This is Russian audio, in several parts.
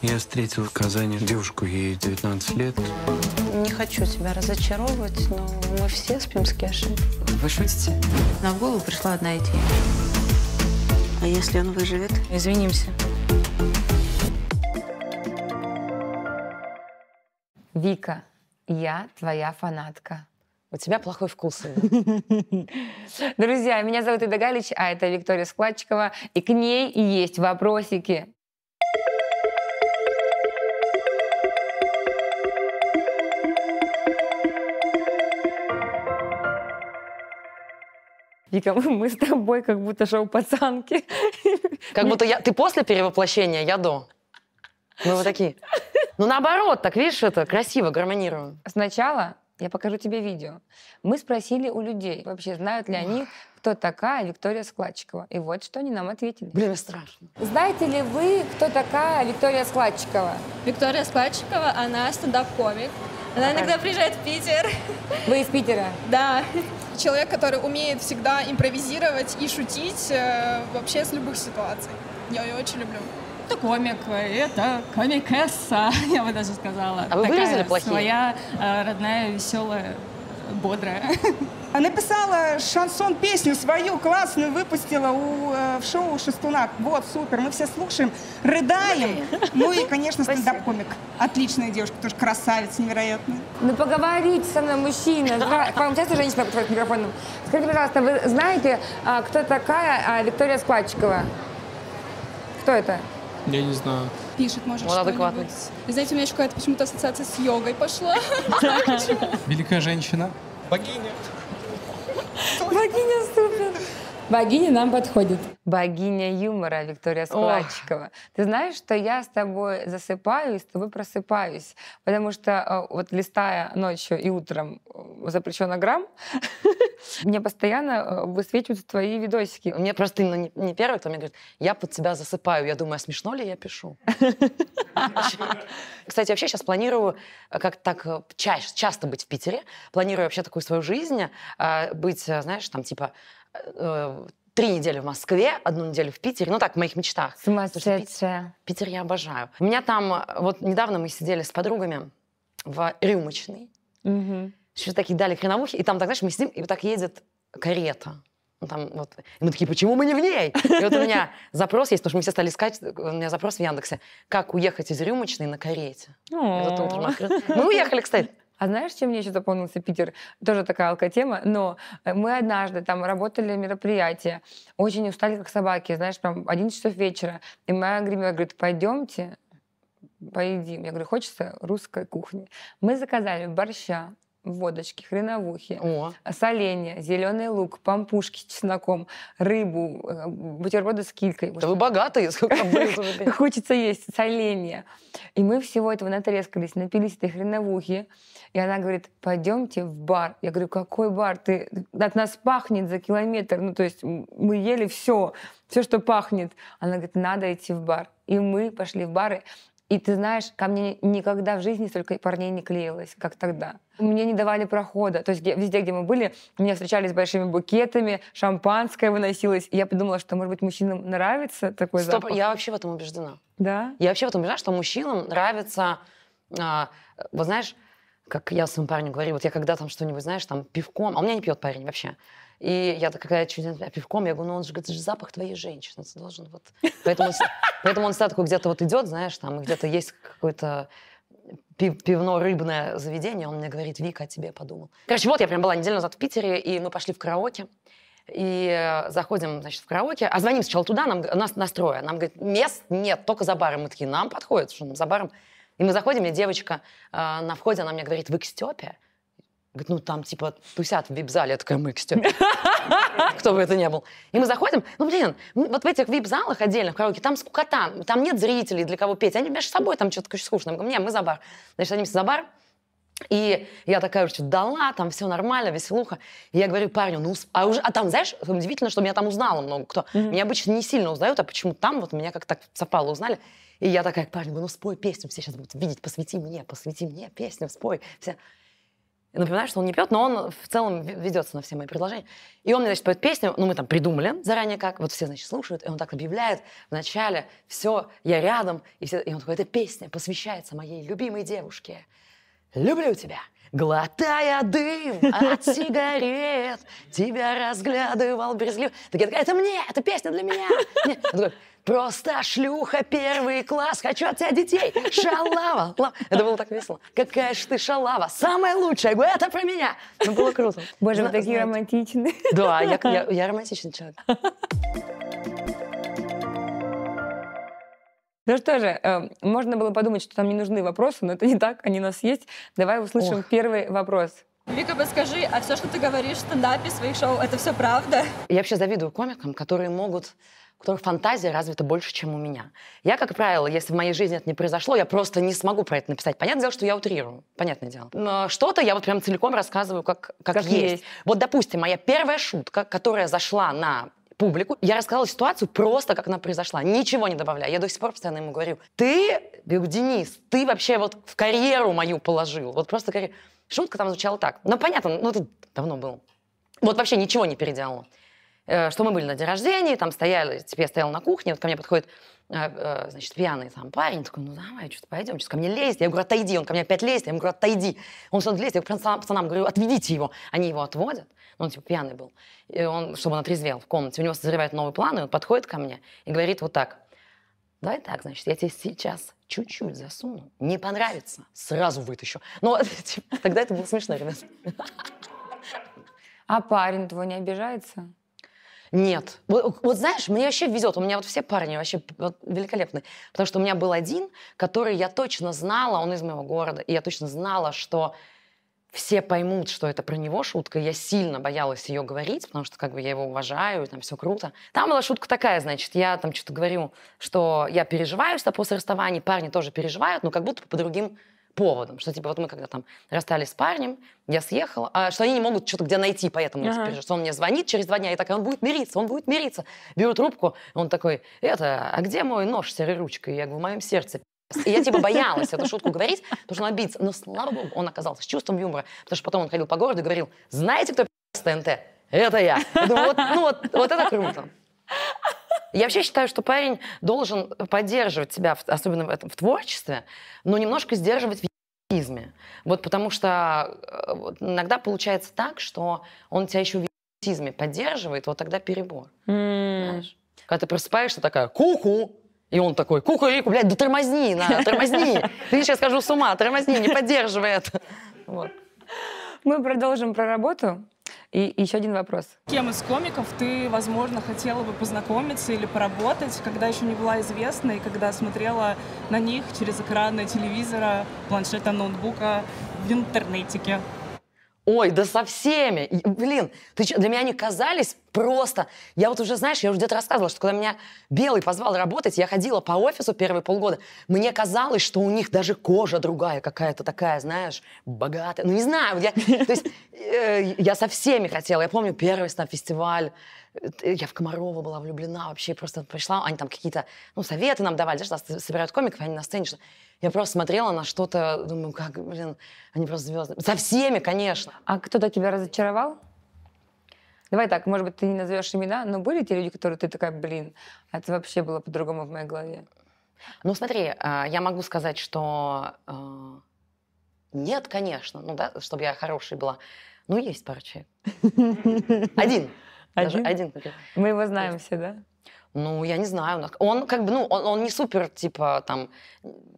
Я встретил в Казани девушку, ей 19 лет. Не хочу тебя разочаровывать, но мы все спим с Кешей. Вы шутите? На голову пришла одна идея. А если он выживет? Извинимся. Вика, я твоя фанатка. У тебя плохой вкус. Друзья, меня зовут Ида Галич, а это Виктория Складчикова. И к ней есть вопросики. Вика, мы с тобой как будто шоу-пацанки. Как будто я... Ты после перевоплощения, я до. Мы вот такие. Ну, наоборот, так, видишь, это красиво, гармонируем. Сначала я покажу тебе видео. Мы спросили у людей, вообще знают ли они, кто такая Виктория Складчикова. И вот что они нам ответили. Блин, страшно. Знаете ли вы, кто такая Виктория Складчикова? Виктория Складчикова, она стендап-комик. Она а иногда приезжает в Питер. Вы из Питера? Да человек, который умеет всегда импровизировать и шутить э, вообще с любых ситуаций. Я ее очень люблю. Это комик, это комикесса, я бы даже сказала. А вы Такая вырезали плохие? Своя э, родная, веселая А Написала шансон-песню свою классную, выпустила у, э, в шоу Шестунак. Вот, супер, мы все слушаем, рыдаем. Ну и, конечно, стендап-комик. Отличная девушка, тоже красавица невероятная. Ну поговорите со мной, мужчина. К вам часто женщина подходит к микрофону? Скажите, пожалуйста, вы знаете, а, кто такая а, Виктория Складчикова? Кто это? я не знаю. Пишет, может, Он адекватный. Знаете, у меня еще какая-то почему-то ассоциация с йогой пошла. Великая женщина. Богиня. Богиня супер. Богиня нам подходит. Богиня юмора Виктория Складчикова. Ох. Ты знаешь, что я с тобой засыпаю и с тобой просыпаюсь, потому что э, вот листая ночью и утром э, грамм, мне постоянно э, высвечиваются твои видосики. Мне просто ну не, не первый, кто мне говорит, я под тебя засыпаю. Я думаю, а смешно ли я пишу? Кстати, вообще сейчас планирую как так чаще, часто быть в Питере. Планирую вообще такую свою жизнь, быть, знаешь, там типа Э, три недели в Москве, одну неделю в Питере. Ну так, в моих мечтах. Сумасшедшая. Питер, Питер я обожаю. У меня там, э, вот недавно мы сидели с подругами в рюмочной. Угу. Еще такие дали хреновухи. И там, так, знаешь, мы сидим, и вот так едет карета. Ну, там вот. И мы такие, почему мы не в ней? И вот у меня запрос есть, потому что мы все стали искать, у меня запрос в Яндексе, как уехать из рюмочной на карете. Мы уехали, кстати. А знаешь, чем мне еще запомнился Питер? Тоже такая алкотема, но э, мы однажды там работали мероприятие, очень устали, как собаки, знаешь, прям 11 часов вечера. И моя гримера говорит, пойдемте, поедим. Я говорю, хочется русской кухни. Мы заказали борща, водочки, хреновухи, О. Э, соленья, зеленый лук, пампушки с чесноком, рыбу, э, бутерброды с килькой. Да вы богатые, сколько Хочется есть соленья. И мы всего этого натрескались, напились этой хреновухи. И она говорит, пойдемте в бар. Я говорю, какой бар? Ты от нас пахнет за километр. Ну, то есть мы ели все, все, что пахнет. Она говорит, надо идти в бар. И мы пошли в бары. И ты знаешь, ко мне никогда в жизни столько парней не клеилось, как тогда. Мне не давали прохода. То есть везде, где мы были, меня встречали с большими букетами, шампанское выносилось. И я подумала, что, может быть, мужчинам нравится такой Стоп, запах. я вообще в этом убеждена. Да? Я вообще в этом убеждена, что мужчинам нравится... А, вот знаешь, как я своему парню говорю, вот я когда там что-нибудь, знаешь, там пивком... А у меня не пьет парень вообще. И я когда я чуть пивком, я говорю, ну он же, говорит, это же запах твоей женщины, ты должен вот... Поэтому, поэтому он всегда такой где-то вот идет, знаешь, там где-то есть какое то пивно-рыбное заведение, он мне говорит, Вика, о тебе подумал. Короче, вот я прям была неделю назад в Питере, и мы пошли в караоке. И э, заходим, значит, в караоке, а звоним сначала туда, нам, нас настроя. Нам говорит, мест нет, только за баром. Мы такие, нам подходит, что нам за баром. И мы заходим, и девочка э, на входе, она мне говорит, вы к Степе? Говорит, ну там типа тусят в вип-зале. Я такая, мы Кто бы это ни был. И мы заходим. Ну, блин, вот в этих вип-залах отдельных караоке, там скукота, там нет зрителей, для кого петь. Они между собой там что-то скучно. Не, мы за бар. Значит, садимся за бар. И я такая что дала, там все нормально, веселуха. И я говорю парню, ну, а, уже, а там, знаешь, удивительно, что меня там узнало много кто. Mm-hmm. Меня обычно не сильно узнают, а почему там вот меня как-то так совпало узнали. И я такая, парень, ну спой песню, все сейчас будут видеть, посвяти мне, посвяти мне песню, спой. Все напоминаю, что он не пьет, но он в целом ведется на все мои предложения. И он мне, значит, поет песню, ну, мы там придумали заранее как, вот все, значит, слушают, и он так объявляет в начале, все, я рядом, и, все, и он такой, эта песня посвящается моей любимой девушке. Люблю тебя, глотая дым от сигарет, тебя разглядывал брезгливо. Так я такая, это мне, это песня для меня. Нет. Он такой, Просто шлюха первый класс, хочу от тебя детей. Шалава. Это было так весело. Какая ж ты шалава. Самая лучшая. Я говорю, это про меня. Ну, было круто. Боже, вы такие романтичные. Да, я, я, я романтичный человек. Ну что же, э, можно было подумать, что там не нужны вопросы, но это не так, они у нас есть. Давай услышим Ох. первый вопрос. Вика, подскажи, а все, что ты говоришь в стендапе, своих шоу, это все правда? Я вообще завидую комикам, которые могут у которых фантазия развита больше, чем у меня. Я, как правило, если в моей жизни это не произошло, я просто не смогу про это написать. Понятное дело, что я утрирую, понятное дело. Но что-то я вот прям целиком рассказываю, как, как, как есть. есть. Вот, допустим, моя первая шутка, которая зашла на публику. Я рассказала ситуацию просто, как она произошла, ничего не добавляя. Я до сих пор постоянно ему говорю, ты, Денис, ты вообще вот в карьеру мою положил. Вот просто карьеру. Шутка там звучала так. Ну, понятно, ну это давно было. Вот вообще ничего не переделала. Э, что мы были на день рождения, там стояли, типа, я стояла на кухне, вот ко мне подходит э, э, значит, пьяный там парень, такой, ну давай, что-то пойдем, сейчас ко мне лезть, Я ему говорю, отойди, он ко мне опять лезет, я ему говорю, отойди. Он что-то лезет, я говорю, пацанам, говорю, отведите его. Они его отводят, ну, он типа пьяный был, и он, чтобы он отрезвел в комнате. У него новый план, и он подходит ко мне и говорит вот так, давай так, значит, я тебе сейчас чуть-чуть засуну, не понравится, сразу вытащу. Но ну, типа, тогда это было смешно, ребят. А парень твой не обижается? Нет. Вот, вот знаешь, мне вообще везет. У меня вот все парни вообще вот, великолепны. Потому что у меня был один, который я точно знала, он из моего города, и я точно знала, что все поймут, что это про него шутка. Я сильно боялась ее говорить, потому что как бы я его уважаю, там все круто. Там была шутка такая, значит, я там что-то говорю, что я переживаю что после расставания, парни тоже переживают, но как будто по другим поводом, что типа вот мы когда там расстались с парнем, я съехала, а, что они не могут что-то где найти, поэтому ага. теперь, типа, что он мне звонит через два дня, я такая, он будет мириться, он будет мириться. Беру трубку, он такой, это, а где мой нож с ручкой? Я говорю, в моем сердце. И я типа боялась эту шутку говорить, потому что он обидится. Но слава богу, он оказался с чувством юмора, потому что потом он ходил по городу и говорил, знаете, кто с ТНТ? Это я. я думаю, вот, ну вот, вот это круто. Я вообще считаю, что парень должен поддерживать себя, особенно в, этом, в творчестве, но немножко сдерживать идиотизме. Вот потому что э, иногда получается так, что он тебя еще в идиотизме поддерживает, вот тогда перебор. Mm. Когда ты просыпаешься такая ку и он такой, кукурику, блядь, да тормозни, на, тормозни. Ты сейчас скажу с ума, тормозни, не поддерживай это. Вот. Мы продолжим про работу и еще один вопрос. Кем из комиков ты, возможно, хотела бы познакомиться или поработать, когда еще не была известна и когда смотрела на них через экраны телевизора, планшета, ноутбука в интернетике? Ой, да со всеми. Блин, ты что, для меня они казались Просто. Я вот уже, знаешь, я уже где-то рассказывала, что когда меня Белый позвал работать, я ходила по офису первые полгода, мне казалось, что у них даже кожа другая какая-то такая, знаешь, богатая. Ну, не знаю, я, то есть э, я со всеми хотела. Я помню первый там фестиваль, э, я в Комарова была влюблена вообще, просто пришла, они там какие-то, ну, советы нам давали, знаешь, нас собирают комиков, они на сцене что я просто смотрела на что-то, думаю, как, блин, они просто звезды. Со всеми, конечно. А кто-то тебя разочаровал? Давай так, может быть, ты не назовешь имена, но были те люди, которые ты такая, блин, это вообще было по-другому в моей голове? Ну, смотри, а, я могу сказать, что а, нет, конечно, ну да, чтобы я хорошей была. Ну, есть пара человек. Один. Один? Мы его знаем все, да? Ну, я не знаю. Он как бы, ну, он, он не супер, типа, там,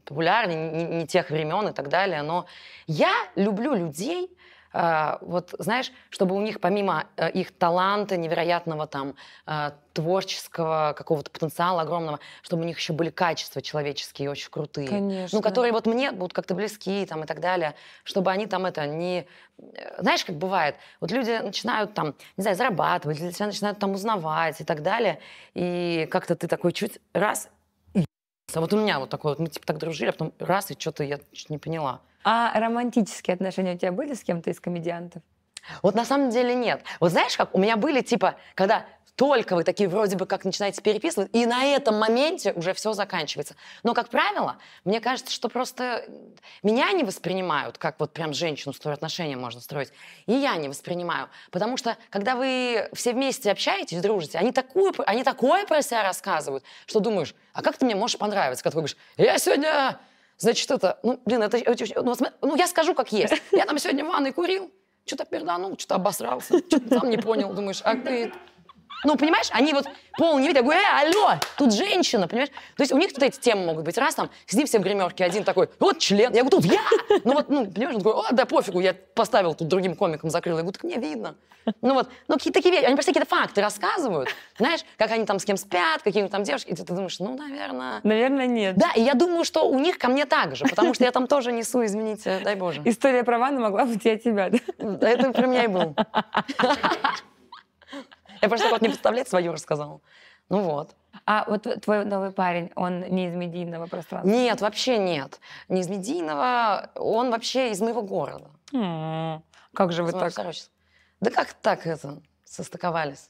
популярный, не, не тех времен и так далее, но я люблю людей, а, вот знаешь, чтобы у них помимо э, их таланта невероятного там э, творческого какого-то потенциала огромного, чтобы у них еще были качества человеческие очень крутые, ну, Конечно. ну которые вот мне будут как-то близки там и так далее, чтобы они там это не, э, знаешь, как бывает, вот люди начинают там, не знаю, зарабатывать, или тебя начинают там узнавать и так далее, и как-то ты такой чуть раз а вот у меня вот такое, вот мы типа так дружили, а потом раз и что-то я чуть не поняла. А романтические отношения у тебя были с кем-то из комедиантов? Вот на самом деле нет. Вот знаешь, как у меня были, типа, когда только вы такие вроде бы как начинаете переписывать, и на этом моменте уже все заканчивается. Но, как правило, мне кажется, что просто меня не воспринимают, как вот прям женщину, с которой отношения можно строить, и я не воспринимаю. Потому что, когда вы все вместе общаетесь, дружите, они, такую, они такое про себя рассказывают, что думаешь, а как ты мне можешь понравиться? Когда ты говоришь, я сегодня Значит, это, ну, блин, это, ну, ну я скажу, как есть. Я там сегодня в ванной курил, что-то перданул, что-то обосрался, что-то там не понял, думаешь, а ты ну, понимаешь, они вот пол не видят, я говорю, э, алло, тут женщина, понимаешь? То есть у них тут эти темы могут быть. Раз там, сидим все в гримерке, один такой, вот член, я говорю, тут я! Ну вот, ну, понимаешь, он такой, о, да пофигу, я поставил тут другим комиком, закрыл, я говорю, так мне видно. Ну вот, ну какие-то такие вещи, они просто какие-то факты рассказывают, знаешь, как они там с кем спят, какие там девушки, и ты, ты думаешь, ну, наверное... Наверное, нет. Да, и я думаю, что у них ко мне так же, потому что я там тоже несу, извините, дай боже. История про ванну могла быть и от тебя, да? Это про меня и был. Я просто вот не представлять свою рассказала. Ну вот. А вот твой новый парень, он не из медийного пространства? Нет, вообще нет. Не из медийного, он вообще из моего города. Как же вы так? Да как так это? Состыковались.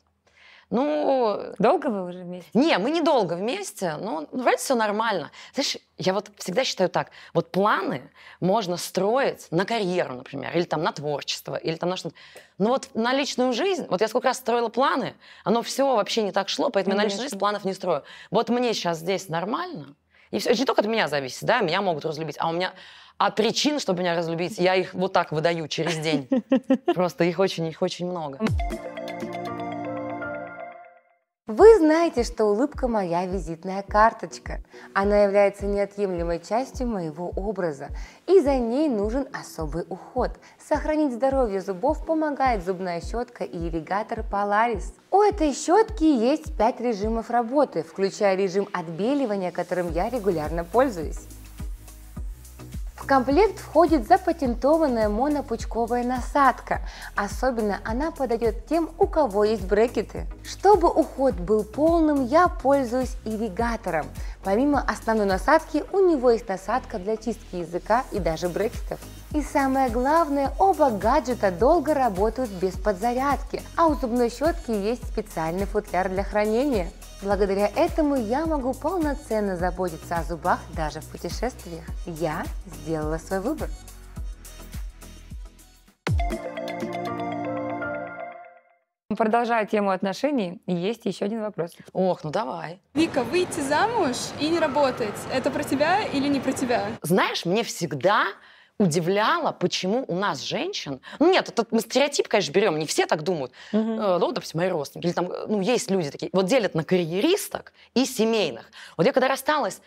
Ну... Долго вы уже вместе? Не, мы недолго вместе, но вроде все нормально. Знаешь, я вот всегда считаю так, вот планы можно строить на карьеру, например, или там на творчество, или там на что-то. Но вот на личную жизнь, вот я сколько раз строила планы, оно все вообще не так шло, поэтому Конечно. на личную жизнь планов не строю. Вот мне сейчас здесь нормально, и все, это не только от меня зависит, да, меня могут разлюбить, а у меня... А причин, чтобы меня разлюбить, я их вот так выдаю через день. Просто их очень, их очень много. Вы знаете, что улыбка моя визитная карточка. Она является неотъемлемой частью моего образа, и за ней нужен особый уход. Сохранить здоровье зубов помогает зубная щетка и ирригатор Polaris. У этой щетки есть 5 режимов работы, включая режим отбеливания, которым я регулярно пользуюсь комплект входит запатентованная монопучковая насадка. Особенно она подойдет тем, у кого есть брекеты. Чтобы уход был полным, я пользуюсь ирригатором. Помимо основной насадки, у него есть насадка для чистки языка и даже брекетов. И самое главное, оба гаджета долго работают без подзарядки, а у зубной щетки есть специальный футляр для хранения. Благодаря этому я могу полноценно заботиться о зубах даже в путешествиях. Я сделала свой выбор. Продолжая тему отношений, есть еще один вопрос. Ох, ну давай. Вика, выйти замуж и не работать, это про тебя или не про тебя? Знаешь, мне всегда удивляло, почему у нас женщин... Ну, нет, этот мы стереотип, конечно, берем, не все так думают. Угу. Ну, допустим, мои родственники. Или там, э, ну, есть люди такие. Вот делят на карьеристок и семейных. Вот я когда рассталась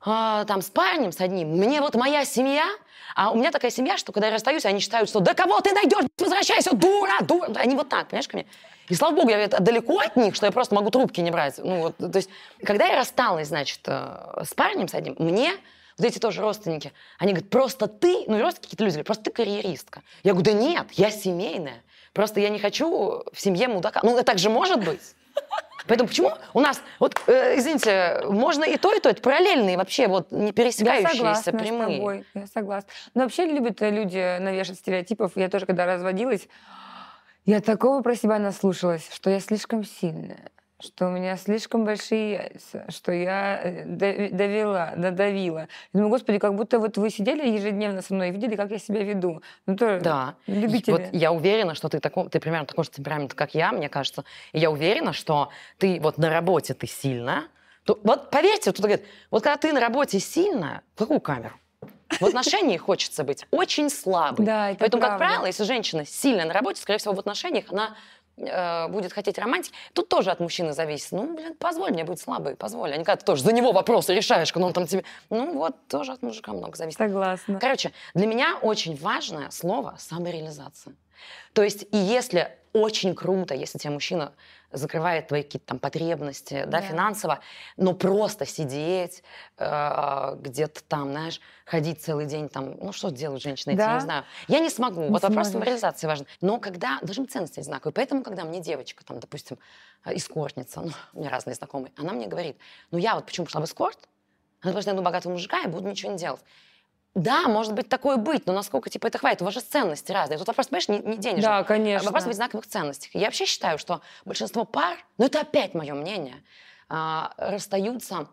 а, там с парнем, с одним, мне вот моя семья, а у меня такая семья, что когда я расстаюсь, они считают, что да кого ты найдешь, возвращайся, дура, дура. Они вот так, понимаешь, ко мне. И слава богу, я это далеко от них, что я просто могу трубки не брать. Ну, вот, то есть, когда я рассталась, значит, э, с парнем, с одним, мне вот эти тоже родственники, они говорят, просто ты, ну и родственники какие-то люди, говорят, просто ты карьеристка. Я говорю, да нет, я семейная. Просто я не хочу в семье мудака. Ну, так же может быть. Поэтому почему у нас, вот, э, извините, можно и то, и то, это параллельные вообще, вот, не пересекающиеся, я согласна прямые. С тобой, я согласна. Но вообще любят э, люди навешать стереотипов. Я тоже, когда разводилась, я такого про себя наслушалась, что я слишком сильная, что у меня слишком большие яйца, что я э, довела, надавила. Я думаю, господи, как будто вот вы сидели ежедневно со мной и видели, как я себя веду. Ну, то да. Любители. Вот я уверена, что ты, такой, ты примерно такой же темперамент, как я, мне кажется. И я уверена, что ты вот на работе ты сильно. То, вот поверьте, кто-то говорит, вот когда ты на работе сильно, какую камеру? В отношении хочется быть очень слабой. Да, Поэтому, правда. как правило, если женщина сильная на работе, скорее всего, в отношениях она Э, будет хотеть романтики. Тут тоже от мужчины зависит. Ну, блин, позволь мне быть слабой, позволь. А не когда тоже за него вопросы решаешь, когда он там тебе... Ну, вот тоже от мужика много зависит. Согласна. Короче, для меня очень важное слово самореализация. То есть, и если очень круто, если тебе мужчина закрывает твои какие-то там потребности, да, да. финансово, но просто сидеть э, где-то там, знаешь, ходить целый день там, ну что делают женщины, да. я не знаю. Я не смогу, не вот сможешь. вопрос самореализации важен. Но когда, должны быть ценности одинаковые, поэтому, когда мне девочка там, допустим, э, эскортница, ну, у меня разные знакомые, она мне говорит, ну я вот почему пошла в эскорт, она должна найду богатого мужика и буду ничего не делать. Да, может быть, такое быть, но насколько, типа, это хватит? У вас же ценности разные. Тут вопрос, понимаешь, не, не денежный. Да, конечно. А вопрос в знаковых ценностях. Я вообще считаю, что большинство пар, ну это опять мое мнение, а, расстаются...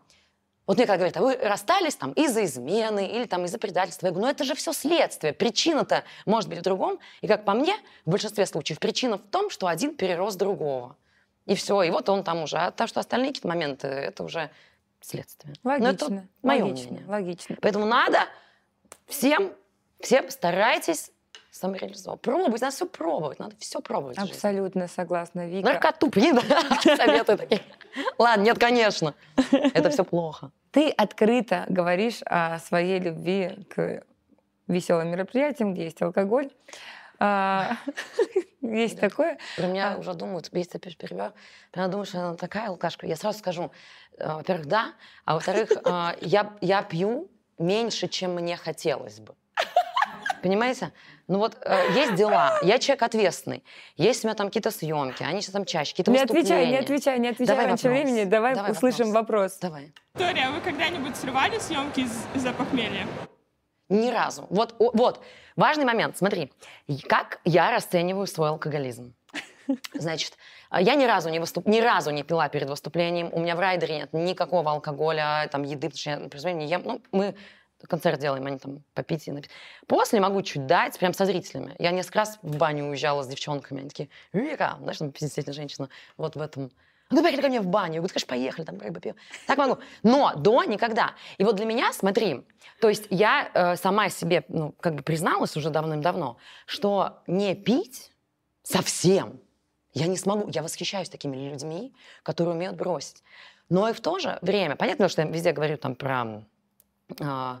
Вот мне когда говорят, а вы расстались там из-за измены или там из-за предательства. Я говорю, ну это же все следствие. Причина-то может быть в другом. И как по мне, в большинстве случаев причина в том, что один перерос другого. И все, и вот он там уже. А то, что остальные какие-то моменты, это уже следствие. Логично. Но это логично, мнение. логично. Поэтому надо всем, всем старайтесь самореализовывать. Пробовать, надо все пробовать, надо все пробовать. Абсолютно жизнь. согласна, Вика. Наркоту пьет, советы такие. Ладно, нет, конечно, это все плохо. Ты открыто говоришь о своей любви к веселым мероприятиям, где есть алкоголь. А, есть такое. Про меня а. уже думают, есть теперь перевер. Она думает, что она такая алкашка. Я сразу скажу, э, во-первых, да, а во-вторых, а, я пью меньше, чем мне хотелось бы. Понимаете? Ну вот э, есть дела, я человек ответственный. Есть у меня там какие-то съемки, они сейчас там чаще, какие-то не отвечай, не отвечай, не отвечай давай раньше вопрос. времени, давай, давай услышим вопрос. вопрос. Давай. Виктория, а вы когда-нибудь срывали съемки из-за похмелья? Ни разу. Вот, вот, важный момент, смотри. Как я расцениваю свой алкоголизм? Значит, а, я ни разу не, выступ... ни разу не пила перед выступлением. У меня в райдере нет никакого алкоголя, там, еды, потому что я, например, не ем. Ну, мы концерт делаем, они там попить и напить. После могу чуть дать, прям со зрителями. Я несколько раз в баню уезжала с девчонками, они такие, Вика, знаешь, там 50 женщина, вот в этом ну, поехали ко мне в баню. Я говорю, конечно, поехали, там рыба пьем. Так могу. Но до никогда. И вот для меня, смотри, то есть я э, сама себе, ну, как бы призналась уже давным-давно, что не пить совсем я не смогу, я восхищаюсь такими людьми, которые умеют бросить. Но и в то же время, понятно, что я везде говорю там про а,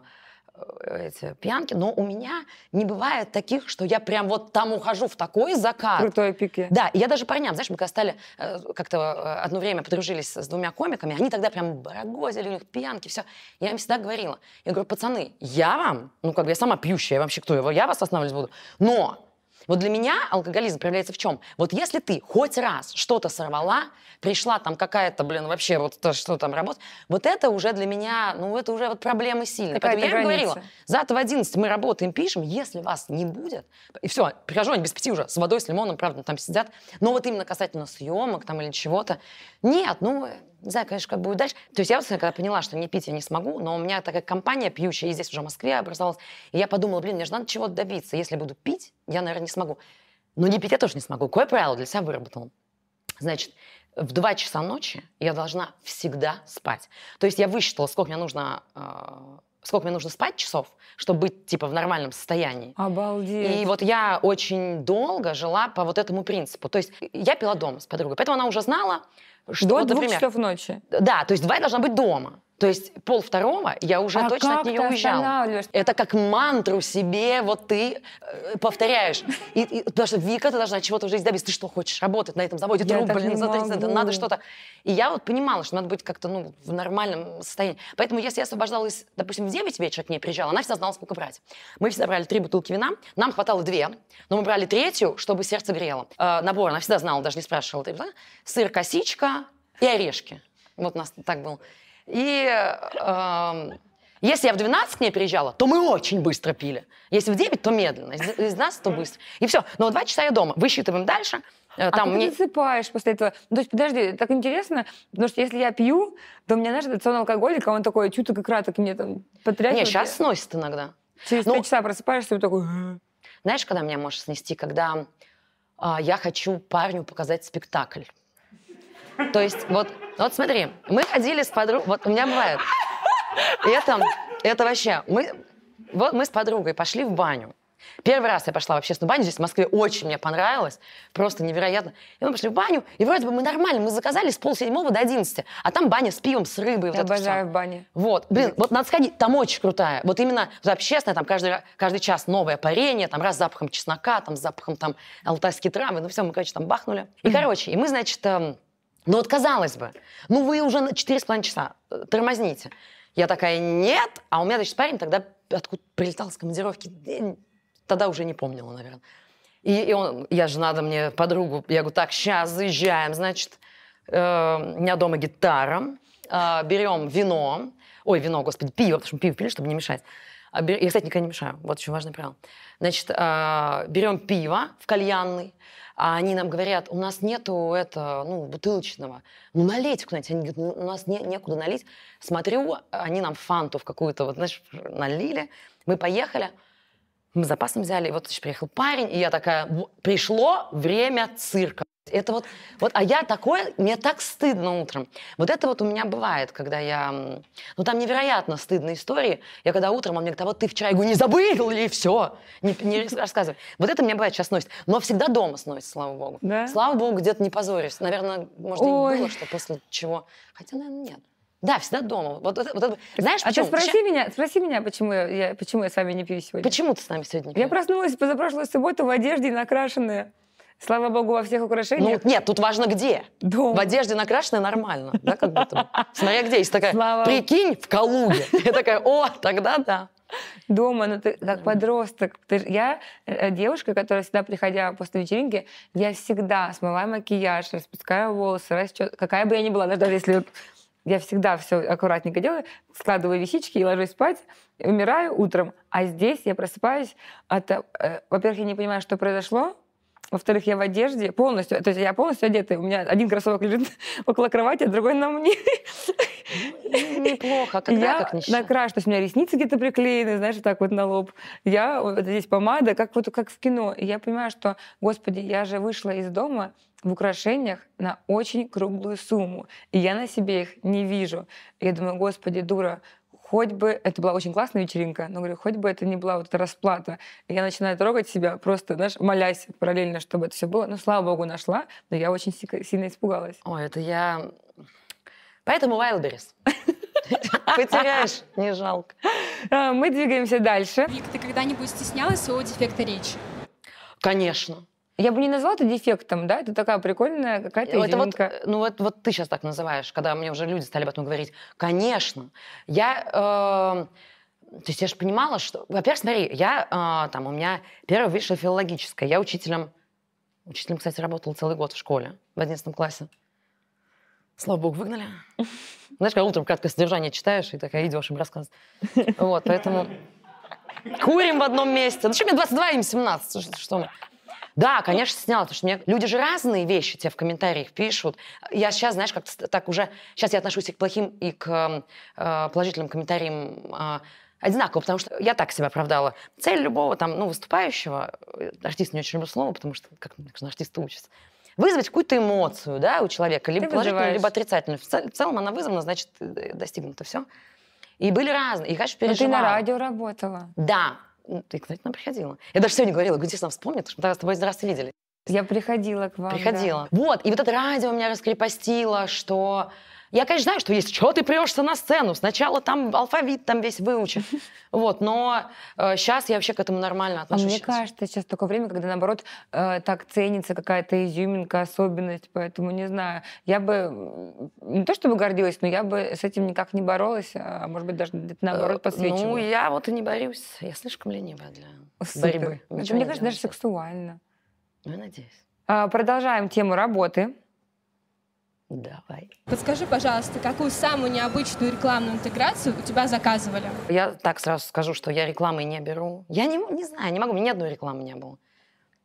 э, эти пьянки, но у меня не бывает таких, что я прям вот там ухожу в такой закат. Крутой пике. Да, и я даже парням, знаешь, мы когда стали, э, как-то э, одно время подружились с двумя комиками, они тогда прям барагозили, у них пьянки, все. Я им всегда говорила, я говорю, пацаны, я вам, ну как бы я сама пьющая, я вообще кто, я вас останавливать буду, но вот для меня алкоголизм проявляется в чем? Вот если ты хоть раз что-то сорвала, пришла там какая-то, блин, вообще вот то, что там работа, вот это уже для меня, ну это уже вот проблемы сильные. Поэтому я граница. говорила, завтра в 11 мы работаем, пишем, если вас не будет, и все, прихожу они без пяти уже, с водой, с лимоном, правда, там сидят, но вот именно касательно съемок там или чего-то, нет, ну не знаю, конечно, как будет дальше. То есть я вот когда поняла, что не пить я не смогу, но у меня такая компания пьющая и здесь уже в Москве образовалась. И я подумала, блин, мне же надо чего-то добиться. Если буду пить, я, наверное, не смогу. Но не пить я тоже не смогу. Какое правило для себя выработала? Значит, в 2 часа ночи я должна всегда спать. То есть я высчитала, сколько мне нужно а, сколько мне нужно спать часов, чтобы быть, типа, в нормальном состоянии. Обалдеть. И вот я очень долго жила по вот этому принципу. То есть я пила дома с подругой, поэтому она уже знала, что... До вот, двух например, часов ночи? Да, то есть два я должна быть дома. То есть пол второго я уже а точно как от нее уезжала. Это как мантру себе вот ты э, повторяешь. И, и, потому что Вика, ты должна чего-то в жизни добиться. Ты что, хочешь работать на этом заводе? Я блин, за 30, надо что-то. И я вот понимала, что надо быть как-то ну, в нормальном состоянии. Поэтому если я освобождалась, допустим, в 9 вечера к ней приезжала, она всегда знала, сколько брать. Мы всегда брали три бутылки вина, нам хватало две, но мы брали третью, чтобы сердце грело. Э, набор она всегда знала, даже не спрашивала. Сыр, косичка и орешки. Вот у нас так было. И э, если я в 12 к ней приезжала, то мы очень быстро пили. Если в 9, то медленно. Из, из то быстро. И все. Но 2 часа я дома. Высчитываем дальше. Э, а там а ты мне... засыпаешь после этого? Ну, то есть, подожди, так интересно, потому что если я пью, то у меня, знаешь, этот сон а он такой чуток и краток мне там потрясет. Не, сейчас сносит иногда. Через ну, 3 часа просыпаешься и такой... Знаешь, когда меня можешь снести? Когда а, я хочу парню показать спектакль. То есть вот, вот смотри, мы ходили с подругой, вот у меня бывает, это, это вообще, мы, вот мы с подругой пошли в баню. Первый раз я пошла в общественную баню, здесь в Москве очень мне понравилось, просто невероятно. И мы пошли в баню, и вроде бы мы нормально, мы заказали с полседьмого до одиннадцати, а там баня с пивом, с рыбой. Я вот обожаю в бане. Вот, блин, Нет. вот надо сходить, там очень крутая. Вот именно вот общественная, там каждый, каждый час новое парение, там раз с запахом чеснока, там с запахом там алтайские травы, ну все, мы, короче, там бахнули. И, короче, и мы, значит, эм, ну вот казалось бы, ну вы уже на 4,5 часа, э, тормозните. Я такая, нет, а у меня, значит, парень тогда откуда прилетал с командировки, тогда уже не помнила, наверное. И, и он, я же надо мне подругу, я говорю, так, сейчас заезжаем, значит, э, у меня дома гитара, э, берем вино, ой, вино, господи, пиво, потому что пиво пили, чтобы не мешать. Я, кстати, никогда не мешаю. Вот очень важное правило. Значит, а, берем пиво в кальянный, а они нам говорят, у нас нету это, ну, бутылочного. Ну, налейте куда-нибудь. Они говорят, «Ну, у нас не, некуда налить. Смотрю, они нам фанту в какую-то, вот, знаешь, налили. Мы поехали. Мы запасом взяли, и вот значит, приехал парень, и я такая, пришло время цирка. Это вот, вот, а я такое, мне так стыдно утром. Вот это вот у меня бывает, когда я, ну там невероятно стыдные истории. Я когда утром, он мне говорит, а вот ты вчера, я говорю, не забыл и все, не, не рассказывай. Вот это мне бывает сейчас носит. Но всегда дома сносит, слава богу. Да? Слава богу, где-то не позоришься. Наверное, может, Ой. и было, что после чего... Хотя, наверное, нет. Да, всегда дома. Вот, вот, вот, знаешь, а ты спроси Сейчас... меня, спроси меня, почему я, почему я с вами не пью сегодня. Почему ты с нами сегодня не пьешь? Я проснулась позапрошлую субботу в одежде накрашенная. Слава богу, во всех украшениях. Ну, нет, тут важно где. Дома. В одежде накрашенная нормально, да, как будто Смотря где. Есть такая, Слава... прикинь, в Калуге. Я такая, о, тогда да. Дома, ну ты как подросток. Ты, я э, девушка, которая всегда, приходя после вечеринки, я всегда смываю макияж, распускаю волосы, расчет. Какая бы я ни была, даже если я всегда все аккуратненько делаю, складываю висички и ложусь спать, умираю утром. А здесь я просыпаюсь от... Э, во-первых, я не понимаю, что произошло. Во-вторых, я в одежде полностью, то есть я полностью одета. У меня один кроссовок лежит около кровати, а другой на мне. Ну, неплохо, когда я как ничего. накрашу, то есть у меня ресницы где-то приклеены, знаешь, так вот на лоб. Я вот здесь помада, как вот как в кино. И я понимаю, что, господи, я же вышла из дома, в украшениях на очень круглую сумму. И я на себе их не вижу. И я думаю, господи, дура, хоть бы... Это была очень классная вечеринка, но говорю, хоть бы это не была вот эта расплата. И я начинаю трогать себя, просто, знаешь, молясь параллельно, чтобы это все было. Ну, слава богу, нашла, но я очень сильно испугалась. Ой, это я... Поэтому Wildberries. Потеряешь, не жалко. А, мы двигаемся дальше. Вик, ты когда-нибудь стеснялась своего дефекта речи? Конечно. Я бы не назвала это дефектом, да? Это такая прикольная какая-то это вот, Ну вот, вот ты сейчас так называешь, когда мне уже люди стали об этом говорить. Конечно. Я... Э, то есть я же понимала, что... Во-первых, смотри, я... Э, там у меня первое высшее филологическое. Я учителем... Учителем, кстати, работала целый год в школе, в 11 классе. Слава богу, выгнали. Знаешь, когда утром краткое содержание читаешь и такая идешь им рассказывать. Вот, поэтому... Курим в одном месте. Ну что мне 22, им 17? Что, что мы? Да, конечно, сняла, потому что мне люди же разные вещи тебе в комментариях пишут. Я сейчас, знаешь, как-то так уже... Сейчас я отношусь и к плохим, и к эм, э, положительным комментариям э, одинаково, потому что я так себя оправдала. Цель любого там, ну, выступающего, э, артист не очень люблю слово, потому что как, как же артисты учатся, вызвать какую-то эмоцию, да, у человека, либо Ты положительную, вызываешь. либо отрицательную. В, цел, в целом она вызвана, значит, э, достигнуто все. И были разные. И, конечно, переживала. Но ты на радио работала. Да, ну, ты, кстати, к нам приходила. Я даже сегодня говорила, где с нам вспомнит, что мы с тобой один раз видели. Я приходила к вам. Приходила. Да. Вот, и вот это радио меня раскрепостило, что я, конечно, знаю, что есть, чего ты прешься на сцену, сначала там алфавит там весь выучи. Вот, но э, сейчас я вообще к этому нормально отношусь. А мне кажется, сейчас такое время, когда, наоборот, э, так ценится какая-то изюминка, особенность, поэтому не знаю. Я бы, не то чтобы гордилась, но я бы с этим никак не боролась, а может быть, даже наоборот э, подсвечивала. Ну, я вот и не борюсь. Я слишком ленивая для Супер. борьбы. мне кажется, даже сексуально. Ну, я надеюсь. А, продолжаем тему работы. Давай. Подскажи, пожалуйста, какую самую необычную рекламную интеграцию у тебя заказывали? Я так сразу скажу, что я рекламы не беру. Я не, не знаю, не могу, ни одной рекламы не было.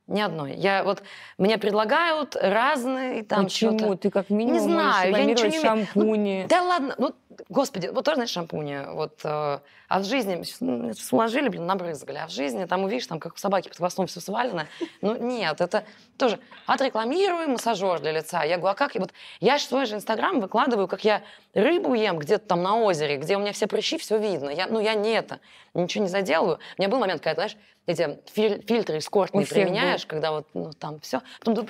Ни одной. Я вот мне предлагают разные там Почему? Ты как минимум не знаю, я ничего не ну, шампуни. Ну, да ладно, ну Господи, вот тоже, знаешь, шампуни, вот, э, а в жизни, ну, сложили, блин, набрызгали, а в жизни там увидишь, там, как у собаки под хвостом все свалено, ну, нет, это тоже, отрекламирую массажер для лица, я говорю, а как, вот, я же свой же Инстаграм выкладываю, как я рыбу ем где-то там на озере, где у меня все прыщи, все видно, я, ну, я не это, ничего не заделываю, у меня был момент, когда, знаешь, эти фильтры из корт не применяешь, был. когда вот ну, там все. Потом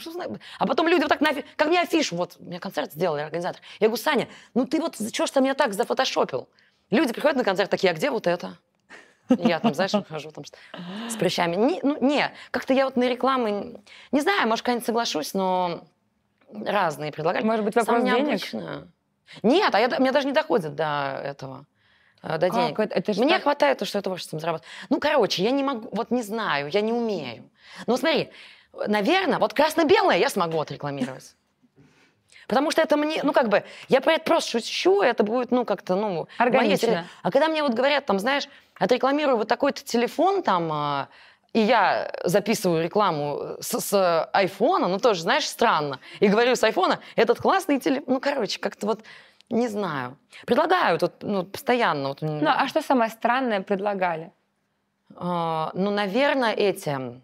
А потом люди вот так нафиг, Как мне афишу, вот, у меня концерт сделали, организатор. Я говорю, Саня, ну ты вот, за что ж ты меня так зафотошопил? Люди приходят на концерт такие, а где вот это? Я там, знаешь, хожу там с прыщами. Не, ну, не, как-то я вот на рекламы... Не знаю, может, когда-нибудь соглашусь, но разные предлагают. Может быть, вопрос Сам денег? Нет, а я, мне даже не доходит до этого. Э, до денег. Это, это Мне так... хватает то, что я творчеством заработаю. Ну, короче, я не могу, вот не знаю, я не умею. Ну, смотри, наверное, вот красно-белое я смогу отрекламировать. Потому что это мне, ну как бы, я про это просто шучу, это будет, ну как-то, ну... Органично. Моей... А когда мне вот говорят, там, знаешь, отрекламирую вот такой-то телефон, там, а, и я записываю рекламу э, с, с айфона, ну тоже, знаешь, странно, и говорю с айфона, этот классный телефон, ну короче, как-то вот... Не знаю. Предлагают вот, ну, постоянно. Вот. Ну, а что самое странное предлагали? А, ну, наверное, эти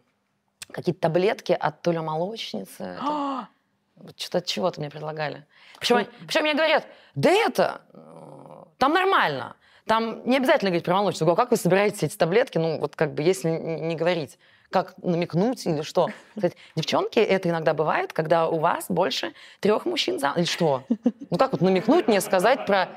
какие-то таблетки от то молочницы. Что-то от чего-то мне предлагали. Причем, причем мне говорят, да это, э, там нормально. Там не обязательно говорить про молочницу. «А как вы собираетесь эти таблетки? Ну, вот как бы, если не говорить как намекнуть или что. Девчонки, это иногда бывает, когда у вас больше трех мужчин за... Или что? Ну как вот намекнуть мне, сказать про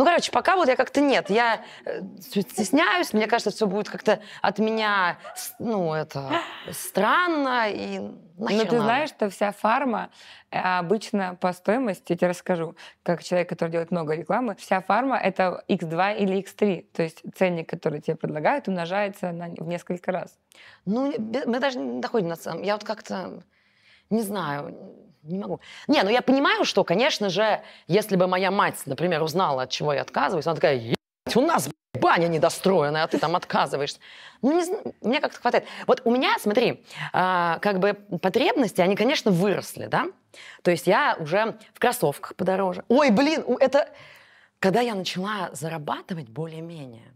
ну, короче, пока вот я как-то нет, я э, стесняюсь, мне кажется, все будет как-то от меня, ну, это, странно и... Ну, нахер Но ты надо? знаешь, что вся фарма э, обычно по стоимости, я тебе расскажу, как человек, который делает много рекламы, вся фарма это x2 или x3, то есть ценник, который тебе предлагают, умножается на, в несколько раз. Ну, мы даже не доходим на самом. Я вот как-то не знаю, не могу. Не, ну я понимаю, что, конечно же, если бы моя мать, например, узнала, от чего я отказываюсь, она такая, блядь, у нас баня недостроенная, а ты там отказываешься. Ну, не знаю, мне как-то хватает. Вот у меня, смотри, э, как бы потребности, они, конечно, выросли, да? То есть я уже в кроссовках подороже. Ой, блин, это... Когда я начала зарабатывать более-менее,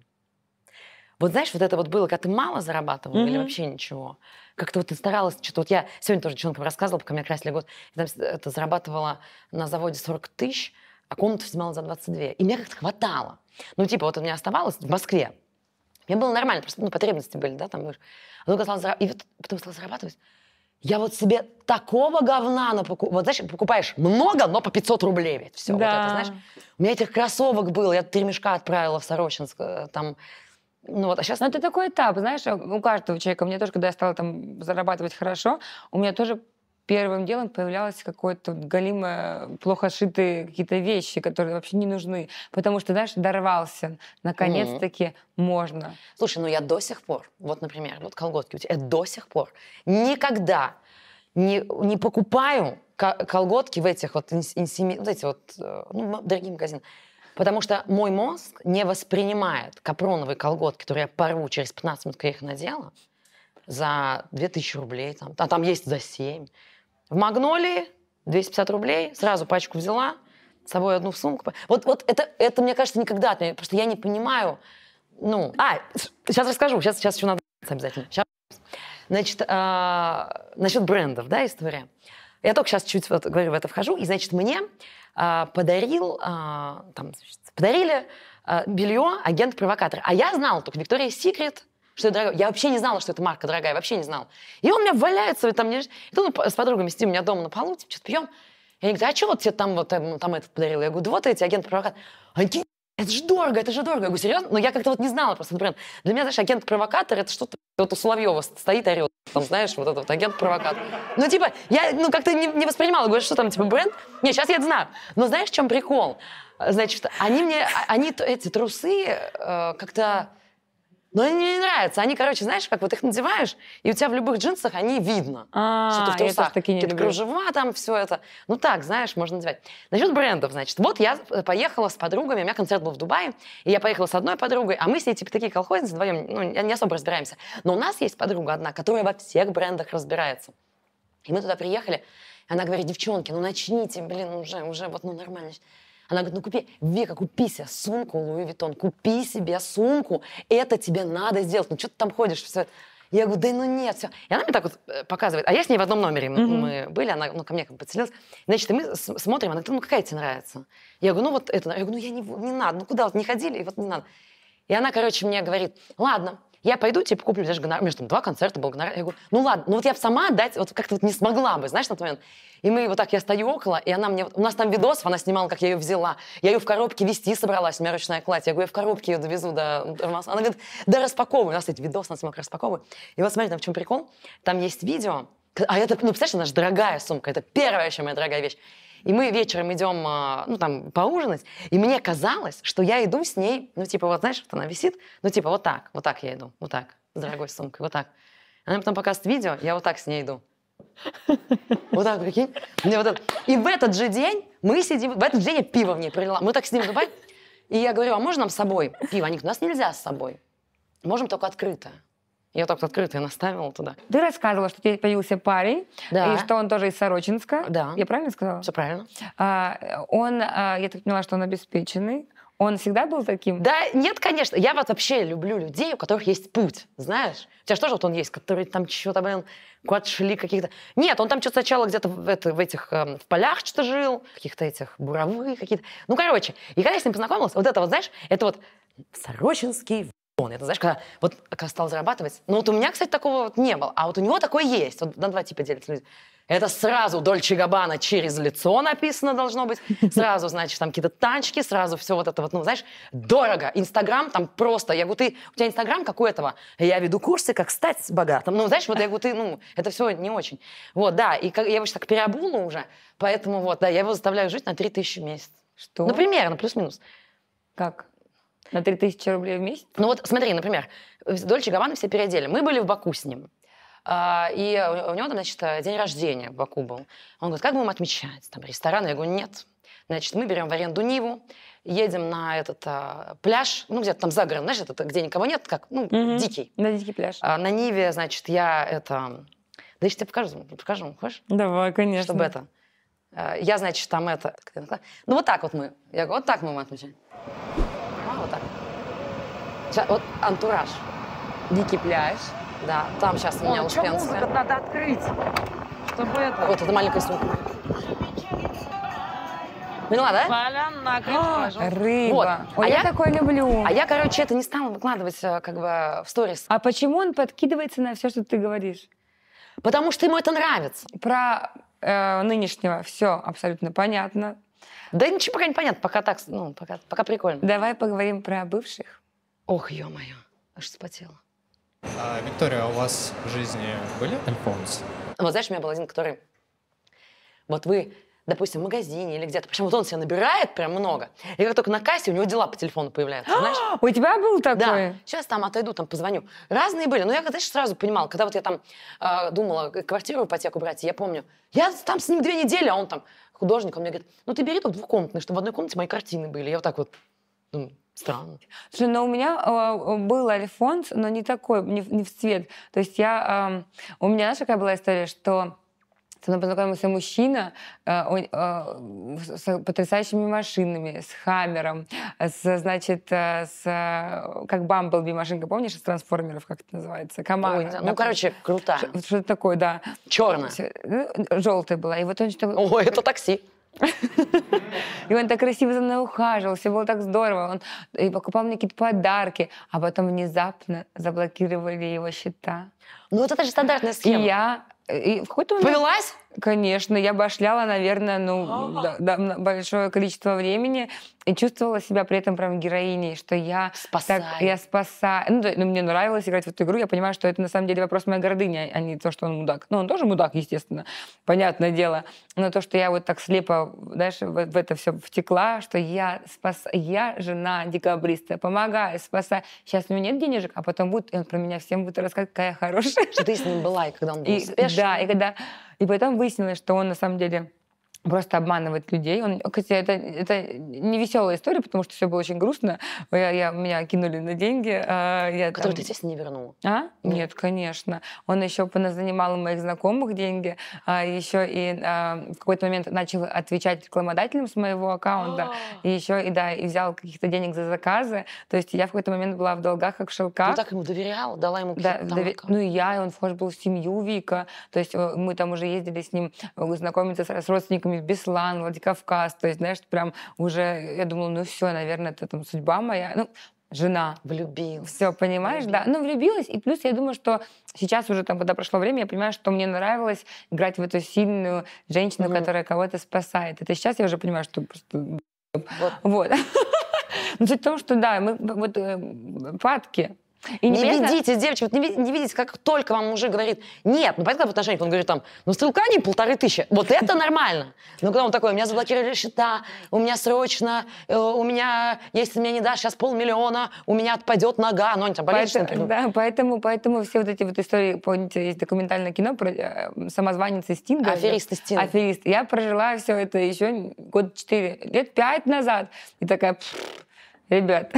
вот знаешь, вот это вот было, когда ты мало зарабатывал mm-hmm. или вообще ничего. Как-то вот ты старалась, что-то вот я сегодня тоже девчонкам рассказывала, пока меня красили год, я там это зарабатывала на заводе 40 тысяч, а комнату снимала за 22. И мне как-то хватало. Ну, типа, вот у меня оставалось в Москве. Мне было нормально, просто ну, потребности были, да, там. А потом стала, зараб... и вот, потом стала зарабатывать. Я вот себе такого говна на покуп, Вот знаешь, покупаешь много, но по 500 рублей ведь. Все, да. вот это, знаешь. У меня этих кроссовок было, я три мешка отправила в Сорочинск, э, там, ну вот, а сейчас... ну это такой этап, знаешь, у каждого человека. Мне тоже, когда я стала там зарабатывать хорошо, у меня тоже первым делом появлялось какое-то голимое, плохо шитые какие-то вещи, которые вообще не нужны. Потому что, знаешь, дорвался. Наконец-таки mm-hmm. можно. Слушай, ну я до сих пор, вот, например, вот колготки у тебя, я до сих пор никогда не, не покупаю колготки в этих вот, инсеми, вот эти вот, э, ну, дорогие магазины Потому что мой мозг не воспринимает капроновые колготки, которые я порву через 15 минут, когда я их надела, за 2000 рублей, там, а там есть за 7. В Магнолии 250 рублей, сразу пачку взяла, с собой одну в сумку. Вот, вот это, это, мне кажется, никогда от меня, потому что я не понимаю, ну... А, сейчас расскажу, сейчас, сейчас еще надо обязательно. Сейчас. Значит, э, а, насчет брендов, да, история. Я только сейчас чуть вот, говорю, в это вхожу, и, значит, мне э, подарил, э, там, значит, подарили э, белье агент-провокатор. А я знала только Виктория Секрет, что это дорогое. Я вообще не знала, что это марка дорогая, вообще не знала. И он у меня валяется, там, не... и тут с подругами сидим у меня дома на полу, типа, что-то пьем. Я говорю, а что вот тебе там, вот, там, ну, там этот подарил? Я говорю, да вот эти агент-провокатор. Они это же дорого, это же дорого. Я говорю, серьезно? Но я как-то вот не знала просто, например, для меня, знаешь, агент-провокатор, это что-то, вот у Соловьева стоит, орет, там, знаешь, вот этот вот агент-провокатор. Ну, типа, я, ну, как-то не, не воспринимала, говорю, что там, типа, бренд? Не, сейчас я это знаю. Но знаешь, в чем прикол? Значит, они мне, а, они эти трусы э, как-то но они мне не нравятся. Они, короче, знаешь, как вот их надеваешь, и у тебя в любых джинсах они видно. А, что ты в трусах. Какие-то кружева там, все это. Ну так, знаешь, можно надевать. Насчет брендов, значит. Вот я э, поехала с подругами, у меня концерт был в Дубае, и я поехала с одной подругой, а мы с ней типа такие колхозницы вдвоем, ну, не особо разбираемся. Но у нас есть подруга одна, которая во всех брендах разбирается. И мы туда приехали, и она говорит, девчонки, ну начните, блин, уже, уже, вот, ну нормально. Она говорит, ну купи, Вика, купи себе сумку Луи витон купи себе сумку, это тебе надо сделать, ну что ты там ходишь? Все. Я говорю, да ну нет, все. И она мне так вот э, показывает. А я с ней в одном номере mm-hmm. мы были, она ну, ко мне как бы подселилась. Значит, мы смотрим, она говорит, ну какая тебе нравится? Я говорю, ну вот это. Я говорю, ну я не, не надо, ну куда вот не ходили, и вот не надо. И она, короче, мне говорит, ладно, я пойду, типа, куплю, знаешь, гонорар. У меня там два концерта был гонорар. Я говорю, ну ладно, ну вот я сама дать, вот как-то вот не смогла бы, знаешь, на тот момент. И мы вот так, я стою около, и она мне... У нас там видос, она снимала, как я ее взяла. Я ее в коробке вести собралась, у меня ручная кладь. Я говорю, я в коробке ее довезу до... Она говорит, да распаковывай. У нас эти видосы, она снимала, распаковывай. И вот смотри, там в чем прикол. Там есть видео, а это, ну, представляешь, она же дорогая сумка, это первая еще моя дорогая вещь. И мы вечером идем, а, ну, там, поужинать, и мне казалось, что я иду с ней, ну, типа, вот, знаешь, вот она висит, ну, типа, вот так, вот так я иду, вот так, с дорогой сумкой, вот так. Она потом показывает видео, я вот так с ней иду. Вот так, прикинь. Мне вот это... И в этот же день мы сидим, в этот же день я пиво в ней пролила. Мы так с ним давай. И я говорю, а можно нам с собой пиво? Они говорят, у нас нельзя с собой. Можем только открыто. Я так открыто наставила туда. Ты рассказывала, что у тебя появился парень, да. и что он тоже из Сорочинска. Да. Я правильно сказала? Все правильно. А, он, а, я так поняла, что он обеспеченный. Он всегда был таким? Да, нет, конечно. Я вот вообще люблю людей, у которых есть путь, знаешь? У тебя же тоже вот он есть, который там что-то, блин, куда-то шли каких-то... Нет, он там что-то сначала где-то в, это, в этих, э, в полях что-то жил, каких-то этих буровых какие-то. Ну, короче, и когда я с ним познакомилась, вот это вот, знаешь, это вот сорочинский марафоны. Это знаешь, когда вот когда стал зарабатывать. Ну вот у меня, кстати, такого вот не было, а вот у него такое есть. Вот на два типа делятся люди. Это сразу Дольче Габана через лицо написано должно быть. Сразу, значит, там какие-то танчики, сразу все вот это вот, ну, знаешь, дорого. Инстаграм там просто. Я говорю, ты, у тебя Инстаграм как у этого. Я веду курсы, как стать богатым. Ну, знаешь, вот я говорю, ты, ну, это все не очень. Вот, да, и как, я его так переобула уже, поэтому вот, да, я его заставляю жить на 3000 в месяц. Что? Ну, примерно, плюс-минус. Как? На 3000 рублей в месяц? Ну вот смотри, например, Дольче Габана все переодели. Мы были в Баку с ним. А, и у него, значит, э, день рождения в Баку был. Он говорит, как будем отмечать? Там ресторан? Я говорю, нет. Значит, мы берем в аренду Ниву, едем на этот а, пляж, ну, где-то там за городом, знаешь, это, где никого нет, как, ну, mm дикий. На дикий пляж. А, на Ниве, значит, я это... Да еще тебе покажу, покажу, хочешь? Давай, конечно. Чтобы это... А, я, значит, там это... Ну, вот так вот мы. Я говорю, вот так мы отмечаем. Сейчас, вот антураж. Дикий пляж, да. Там сейчас у меня О, Успенская. Что музыка надо открыть, чтобы это... Вот, эта маленькая сумка. Поняла, да? Поляна, а, рыба. Вот. Ой, а я, я такое люблю. А я, короче, это не стала выкладывать э, как бы в сторис. А почему он подкидывается на все, что ты говоришь? Потому что ему это нравится. Про э, нынешнего все абсолютно понятно. Да ничего пока не понятно, пока так, ну, пока, пока прикольно. Давай поговорим про бывших. Ох, ё-моё, аж вспотела. А, Виктория, а у вас в жизни были альфонсы? Вот знаешь, у меня был один, который... Вот вы, допустим, в магазине или где-то, причем вот он себя набирает прям много, и как только на кассе у него дела по телефону появляются, а, знаешь? У тебя был такой? Да. Сейчас там отойду, там позвоню. Разные были, но ну, я, знаешь, сразу понимала, когда вот я там а, э, думала квартиру в ипотеку брать, я помню, я там с ним две недели, а он там художник, он мне говорит, ну ты бери тут двухкомнатный, чтобы в одной комнате мои картины были. Я вот так вот ну, Странно. Слушай, но у меня э, был Альфонс, но не такой, не, не в цвет. То есть я... Э, у меня, знаешь, какая была история, что со мной познакомился мужчина э, э, с потрясающими машинами, с Хаммером, с, значит, с, как Бамблби машинка, помнишь, из трансформеров, как это называется? Камара. Ой, да. Ну, ну короче, круто. Что-то такое, да. Черная. Ну, Желтая была. И вот он что-то... О, это такси. И он так красиво за мной ухаживал, все было так здорово. Он и э, покупал мне какие-то подарки, а потом внезапно заблокировали его счета. Ну вот это же стандартная схема. И я э, и в какой-то момент... Повелась? Конечно, я башляла, наверное, ну, да, да, большое количество времени и чувствовала себя при этом прям героиней, что я спасаю. Так, я спасаю. Ну, ну, мне нравилось играть в эту игру, я понимаю, что это на самом деле вопрос моей гордыни, а, а не то, что он мудак. Ну, он тоже мудак, естественно, понятное дело. Но то, что я вот так слепо, дальше в, в это все втекла, что я спас, я жена декабриста, помогаю, спасаю. Сейчас у меня нет денежек, а потом будет, и он про меня всем будет рассказывать, какая я хорошая. Что ты с ним была, и когда он был и, успешен. Да, и когда и потом выяснилось, что он на самом деле просто обманывает людей. Он, кстати, это, это не веселая история, потому что все было очень грустно. Я, я, меня кинули на деньги. А, я, Которые там... ты, естественно, не вернул. А? Нет, Нет конечно. Он еще занимал у моих знакомых деньги. А, еще и а, в какой-то момент начал отвечать рекламодателям с моего аккаунта. И еще и да, и взял каких-то денег за заказы. То есть я в какой-то момент была в долгах, как шелка. Ты так ему доверяла? Дала ему да, довер... Ну и я, и он вхож был в семью Вика. То есть э, мы там уже ездили с ним э, знакомиться с родственниками фильмами Беслан, Владикавказ, то есть, знаешь, прям уже, я думала, ну все, наверное, это там судьба моя. Ну, жена. Влюбилась. Все, понимаешь, влюбилась. да. Ну, влюбилась. И плюс я думаю, что сейчас уже, там, когда прошло время, я понимаю, что мне нравилось играть в эту сильную женщину, mm-hmm. которая кого-то спасает. Это сейчас я уже понимаю, что просто... Вот. вот. Но ну, суть в том, что да, мы вот э, падки, и не неприятно... ведите, девочки, вот не, не видите, как только вам мужик говорит, нет, ну поэтому в отношениях он говорит там, ну стрелка не полторы тысячи, вот это нормально. ну когда он такой, у меня заблокировали счета, у меня срочно, э, у меня, если мне не дашь сейчас полмиллиона, у меня отпадет нога, ну они там болеют, поэтому, Да, поэтому, поэтому все вот эти вот истории, помните, есть документальное кино про э, самозванец из Тинга. Аферист из Тинга. Аферист. Я прожила все это еще год четыре, лет пять назад. И такая, ребят,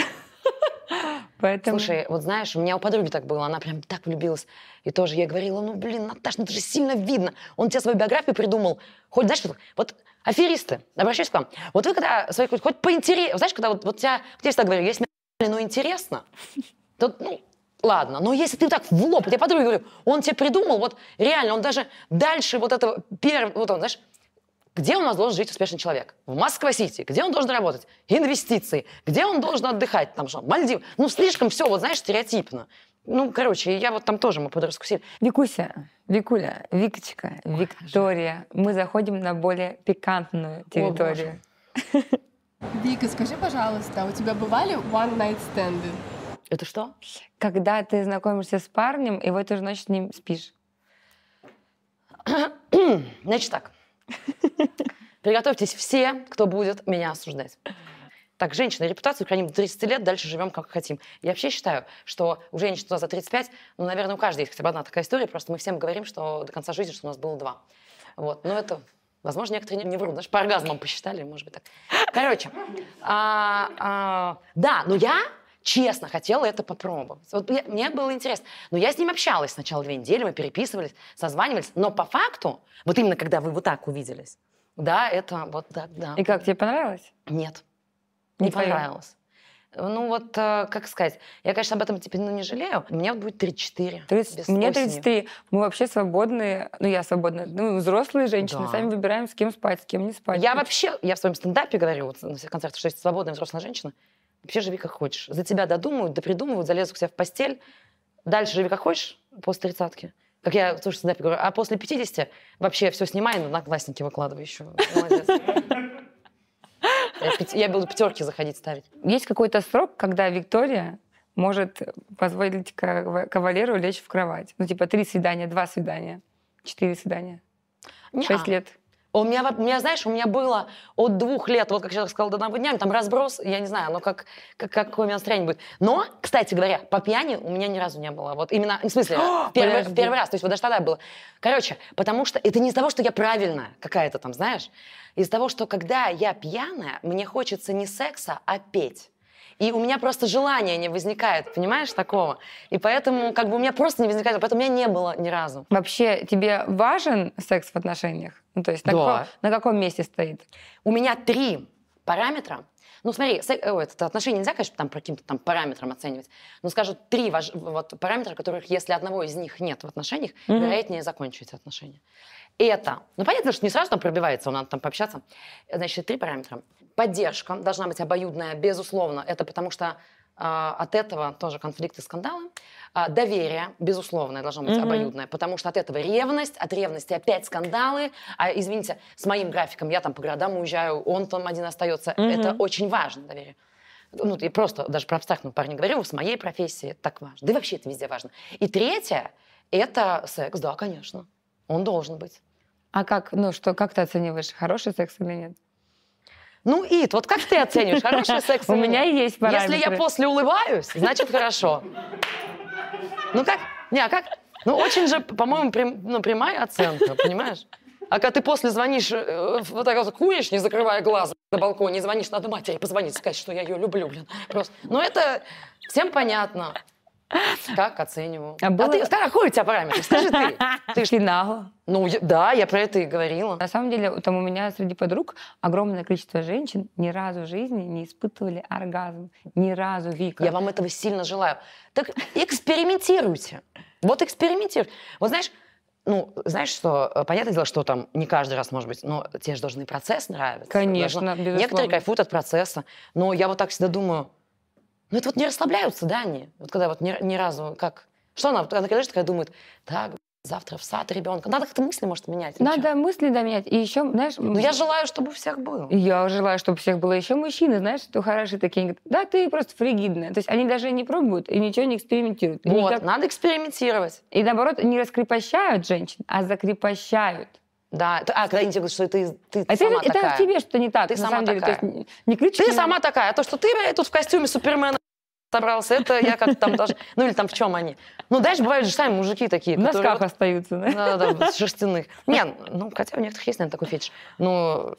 Поэтому... Слушай, вот знаешь, у меня у подруги так было, она прям так влюбилась. И тоже я говорила, ну, блин, Наташ, ну, это же сильно видно. Он тебе свою биографию придумал. Хоть, знаешь, вот, вот аферисты, обращаюсь к вам. Вот вы когда, своих, хоть, хоть поинтереснее, знаешь, когда вот, вот тебя, вот я всегда говорю, если мне, ну, интересно, то, ну, ладно. Но если ты так в лоб, я подруге говорю, он тебе придумал, вот реально, он даже дальше вот этого первого, вот он, знаешь, где у нас должен жить успешный человек? В Москва-Сити. Где он должен работать? Инвестиции. Где он должен отдыхать? Там что, Мальдив? Ну, слишком все, вот знаешь, стереотипно. Ну, короче, я вот там тоже мы подраскусили. Викуся, Викуля, Викочка, Ой, Виктория, мы заходим на более пикантную территорию. О, Вика, скажи, пожалуйста, а у тебя бывали one-night стенды? Это что? Когда ты знакомишься с парнем, и в эту же ночь с ним спишь. Значит так, Приготовьтесь все, кто будет меня осуждать. Так, женщины, репутацию храним до 30 лет, дальше живем как хотим. Я вообще считаю, что у женщин туда за 35, ну, наверное, у каждой есть хотя бы одна такая история, просто мы всем говорим, что до конца жизни, что у нас было два. Вот, но это, возможно, некоторые не, не врут, даже по оргазмам посчитали, может быть, так. Короче, а, а, да, но я честно хотела это попробовать. Вот мне, мне было интересно. Но я с ним общалась сначала две недели, мы переписывались, созванивались. Но по факту, вот именно когда вы вот так увиделись, да, это вот так, да. И как, тебе понравилось? Нет, не, не понравилось. Ну вот, э, как сказать, я, конечно, об этом теперь ну, не жалею. Мне вот будет 34. 30, мне 33. Осени. Мы вообще свободные, ну я свободная, ну взрослые женщины, да. сами выбираем, с кем спать, с кем не спать. Я вообще, я в своем стендапе говорю, вот на всех концертах, что я свободная взрослая женщина, вообще живи как хочешь. За тебя да допридумывают, Залезу к себе в постель. Дальше живи как хочешь после тридцатки. Как я тоже всегда говорю, а после 50 вообще все снимай, ну, на одноклассники выкладывай еще. Молодец. Я буду пятерки заходить ставить. Есть какой-то срок, когда Виктория может позволить кавалеру лечь в кровать? Ну, типа, три свидания, два свидания, четыре свидания, шесть а. лет. У меня, у меня, знаешь, у меня было от двух лет, вот как человек сказал, до одного дня, там разброс, я не знаю, ну как, как, какое у меня настроение будет. Но, кстати говоря, по пьяни у меня ни разу не было. Вот именно, ну, в смысле, первый, первый раз, то есть вот даже тогда было. Короче, потому что это не из того, что я правильная какая-то там, знаешь, из того, что когда я пьяная, мне хочется не секса, а петь. И у меня просто желания не возникает, понимаешь, такого. И поэтому как бы у меня просто не возникает, поэтому у меня не было ни разу. Вообще тебе важен секс в отношениях? Ну, то есть да. на, каком, на каком месте стоит? У меня три параметра, ну, смотри, э, о, это отношение нельзя, конечно, там, по каким-то там параметрам оценивать, но скажут три важ... вот, параметра, которых, если одного из них нет в отношениях, mm-hmm. вероятнее закончить отношения. Это, ну, понятно, что не сразу там пробивается, надо там пообщаться. Значит, три параметра. Поддержка должна быть обоюдная, безусловно. Это потому что а, от этого тоже конфликты, скандалы. А, доверие, безусловно, должно быть mm-hmm. обоюдное, потому что от этого ревность, от ревности опять скандалы. А, извините, с моим графиком я там по городам уезжаю, он там один остается. Mm-hmm. Это очень важно, доверие. Ну, и просто даже про абстрактного парня говорю, с моей профессии так важно. Да и вообще это везде важно. И третье, это секс, да, конечно. Он должен быть. А как, ну что, как ты оцениваешь, хороший секс или нет? Ну, Ит, вот как ты оцениваешь, хороший секс? У меня есть параметры. Если я после улыбаюсь, значит хорошо. Ну как? Не, а как? Ну очень же, по-моему, прям, ну, прямая оценка, понимаешь? А когда ты после звонишь, э, вот так вот куешь, не закрывая глаз на балконе, и звонишь, надо матери а позвонить, сказать, что я ее люблю, блин. Просто. Но ну, это всем понятно. Как оцениваю? А, а было... а ты, какой у тебя параметр? Скажи ты. Ты ж... нагло. Ну, я, да, я про это и говорила. На самом деле, там у меня среди подруг огромное количество женщин ни разу в жизни не испытывали оргазм. Ни разу, Вика. Я вам этого сильно желаю. Так экспериментируйте. Вот экспериментируйте. Вот знаешь, ну, знаешь, что, э, понятное дело, что там не каждый раз, может быть, но тебе же должны процесс нравиться. Конечно, Должно... безусловно. Некоторые кайфуют от процесса, но я вот так всегда думаю, ну это вот не расслабляются, да, они? Вот когда вот ни, ни разу как... Что она, она когда же такая думает, так, завтра в сад ребенка. Надо как-то мысли, может, менять. Надо что? мысли, да, менять. И еще, знаешь... Ну, я желаю, чтобы у всех было. Я желаю, чтобы у всех было. Еще мужчины, знаешь, что хорошие такие. Они говорят, да, ты просто фригидная. То есть они даже не пробуют и ничего не экспериментируют. Вот, никак... надо экспериментировать. И наоборот, не раскрепощают женщин, а закрепощают. Да. А, когда они тебе говорят, что ты, ты а сама это, такая. Это в тебе что то не так. Ты сама деле, такая. есть, не кричи, ты не... сама такая. А то, что ты э, тут в костюме Супермена собрался, это я как-то там даже... Ну или там в чем они. Ну дальше бывают же сами мужики такие. В носках вот... остаются, да? Да, да, шерстяных. Нет, ну хотя у некоторых есть, наверное, такой фетиш. Ну,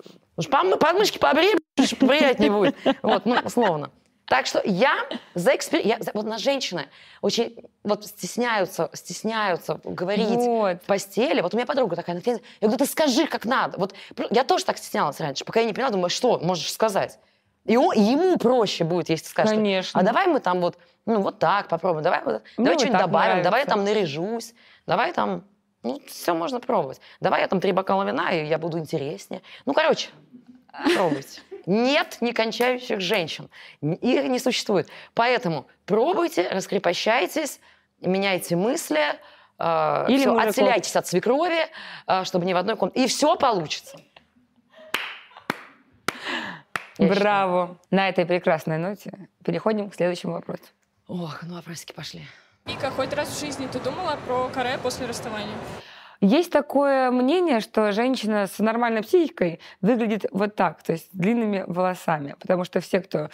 подмышки побери, приятнее будет. Вот, ну, условно. Так что я за эксперимент. Вот на женщины очень вот стесняются, стесняются говорить вот. в постели. Вот у меня подруга такая на Я говорю, ты скажи, как надо. Вот я тоже так стеснялась раньше, пока я не поняла, думаю, что можешь сказать. И он, ему проще будет, если скажешь. Конечно. А давай мы там вот, ну вот так попробуем, давай, вот, ну, давай что-нибудь добавим, нравится. давай я там наряжусь, давай там, ну все можно пробовать. Давай я там три бокала вина, и я буду интереснее. Ну короче, пробуйте. Нет некончающих женщин. Их не существует. Поэтому пробуйте, раскрепощайтесь, меняйте мысли, э, Или все, отселяйтесь от свекрови, э, чтобы не в одной комнате. И все получится. Я Браво! Считаю. На этой прекрасной ноте переходим к следующему вопросу. Ох, ну вопросики пошли. Вика, хоть раз в жизни ты думала про каре после расставания? Есть такое мнение, что женщина с нормальной психикой выглядит вот так, то есть длинными волосами, потому что все, кто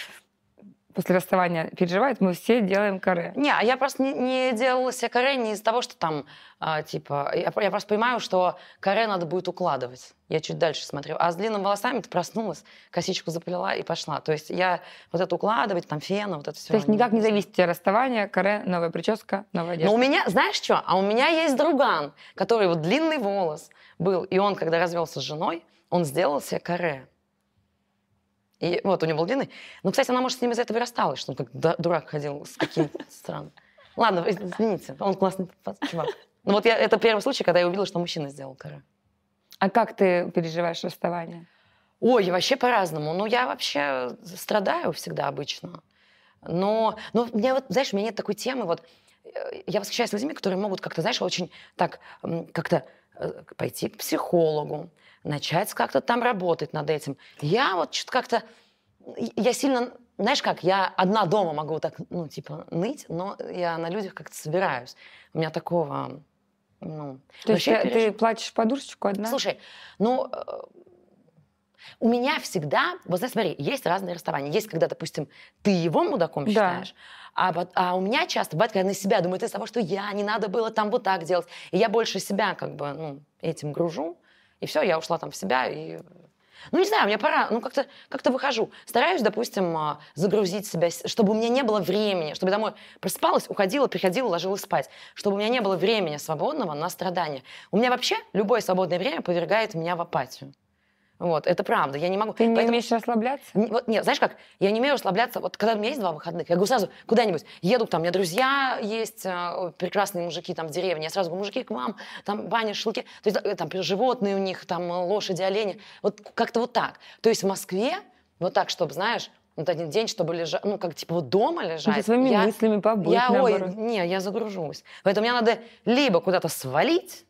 после расставания переживает, мы все делаем каре. Не, а я просто не, не делала себе каре не из-за того, что там, э, типа, я, я просто понимаю, что каре надо будет укладывать. Я чуть дальше смотрю. А с длинными волосами ты проснулась, косичку заплела и пошла. То есть я вот это укладывать, там фена, вот это все. То есть никак не зависит от расставания, каре, новая прическа, новая одежда. Но у меня, знаешь что? А у меня есть друган, который вот длинный волос был, и он, когда развелся с женой, он сделал себе коре. И вот у нее был длинный. Ну, кстати, она, может, с ним из-за этого и рассталась, что он как дурак ходил с каким-то странным. Ладно, извините, он классный чувак. Ну вот я, это первый случай, когда я увидела, что мужчина сделал каре. А как ты переживаешь расставание? Ой, вообще по-разному. Ну, я вообще страдаю всегда обычно. Но, но у меня вот, знаешь, у меня нет такой темы. Вот э, я восхищаюсь людьми, которые могут как-то, знаешь, очень так как-то э, пойти к психологу, начать как-то там работать над этим. Я вот что-то как-то... Я сильно... Знаешь как, я одна дома могу так, ну, типа, ныть, но я на людях как-то собираюсь. У меня такого... Ну, То есть ты, ты плачешь по дурочку одна? Слушай, ну, э, у меня всегда, вот знаешь, смотри, есть разные расставания. Есть, когда, допустим, ты его мудаком считаешь, да. а, а у меня часто бывает, когда на себя думаю, из-за того, что я, не надо было там вот так делать. И я больше себя как бы ну, этим гружу. И все, я ушла там в себя и ну, не знаю, мне пора, ну, как-то как, -то, выхожу. Стараюсь, допустим, а, загрузить себя, чтобы у меня не было времени, чтобы домой просыпалась, уходила, приходила, ложилась спать, чтобы у меня не было времени свободного на страдания. У меня вообще любое свободное время повергает меня в апатию. Вот, это правда, я не могу. Ты не Поэтому... умеешь расслабляться? Не, вот, нет, знаешь как, я не умею расслабляться. Вот когда у меня есть два выходных, я говорю сразу куда-нибудь, еду, там, у меня друзья есть, э, прекрасные мужики там в деревне, я сразу говорю, мужики, к вам, там баня, шашлыки, то есть э, там животные у них, там э, лошади, олени, вот как-то вот так. То есть в Москве вот так, чтобы, знаешь, вот один день, чтобы лежать, ну, как, типа, вот дома лежать. Ты своими я, мыслями побыть, Я, ой, не, я загружусь. Поэтому мне надо либо куда-то свалить,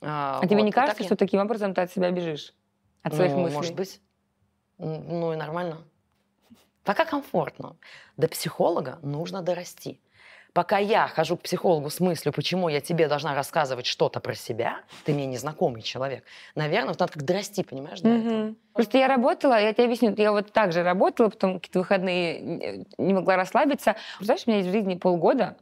э, а, а вот, тебе не кажется, так что я... таким образом ты от себя бежишь? От своих ну, мыслей? может быть. Ну и нормально. Пока комфортно. До психолога нужно дорасти. Пока я хожу к психологу с мыслью, почему я тебе должна рассказывать что-то про себя, ты мне незнакомый человек, наверное, вот надо как дорасти, понимаешь, до угу. этого. Просто я работала, я тебе объясню, я вот так же работала, потом какие-то выходные не могла расслабиться. Знаешь, у меня есть в жизни полгода,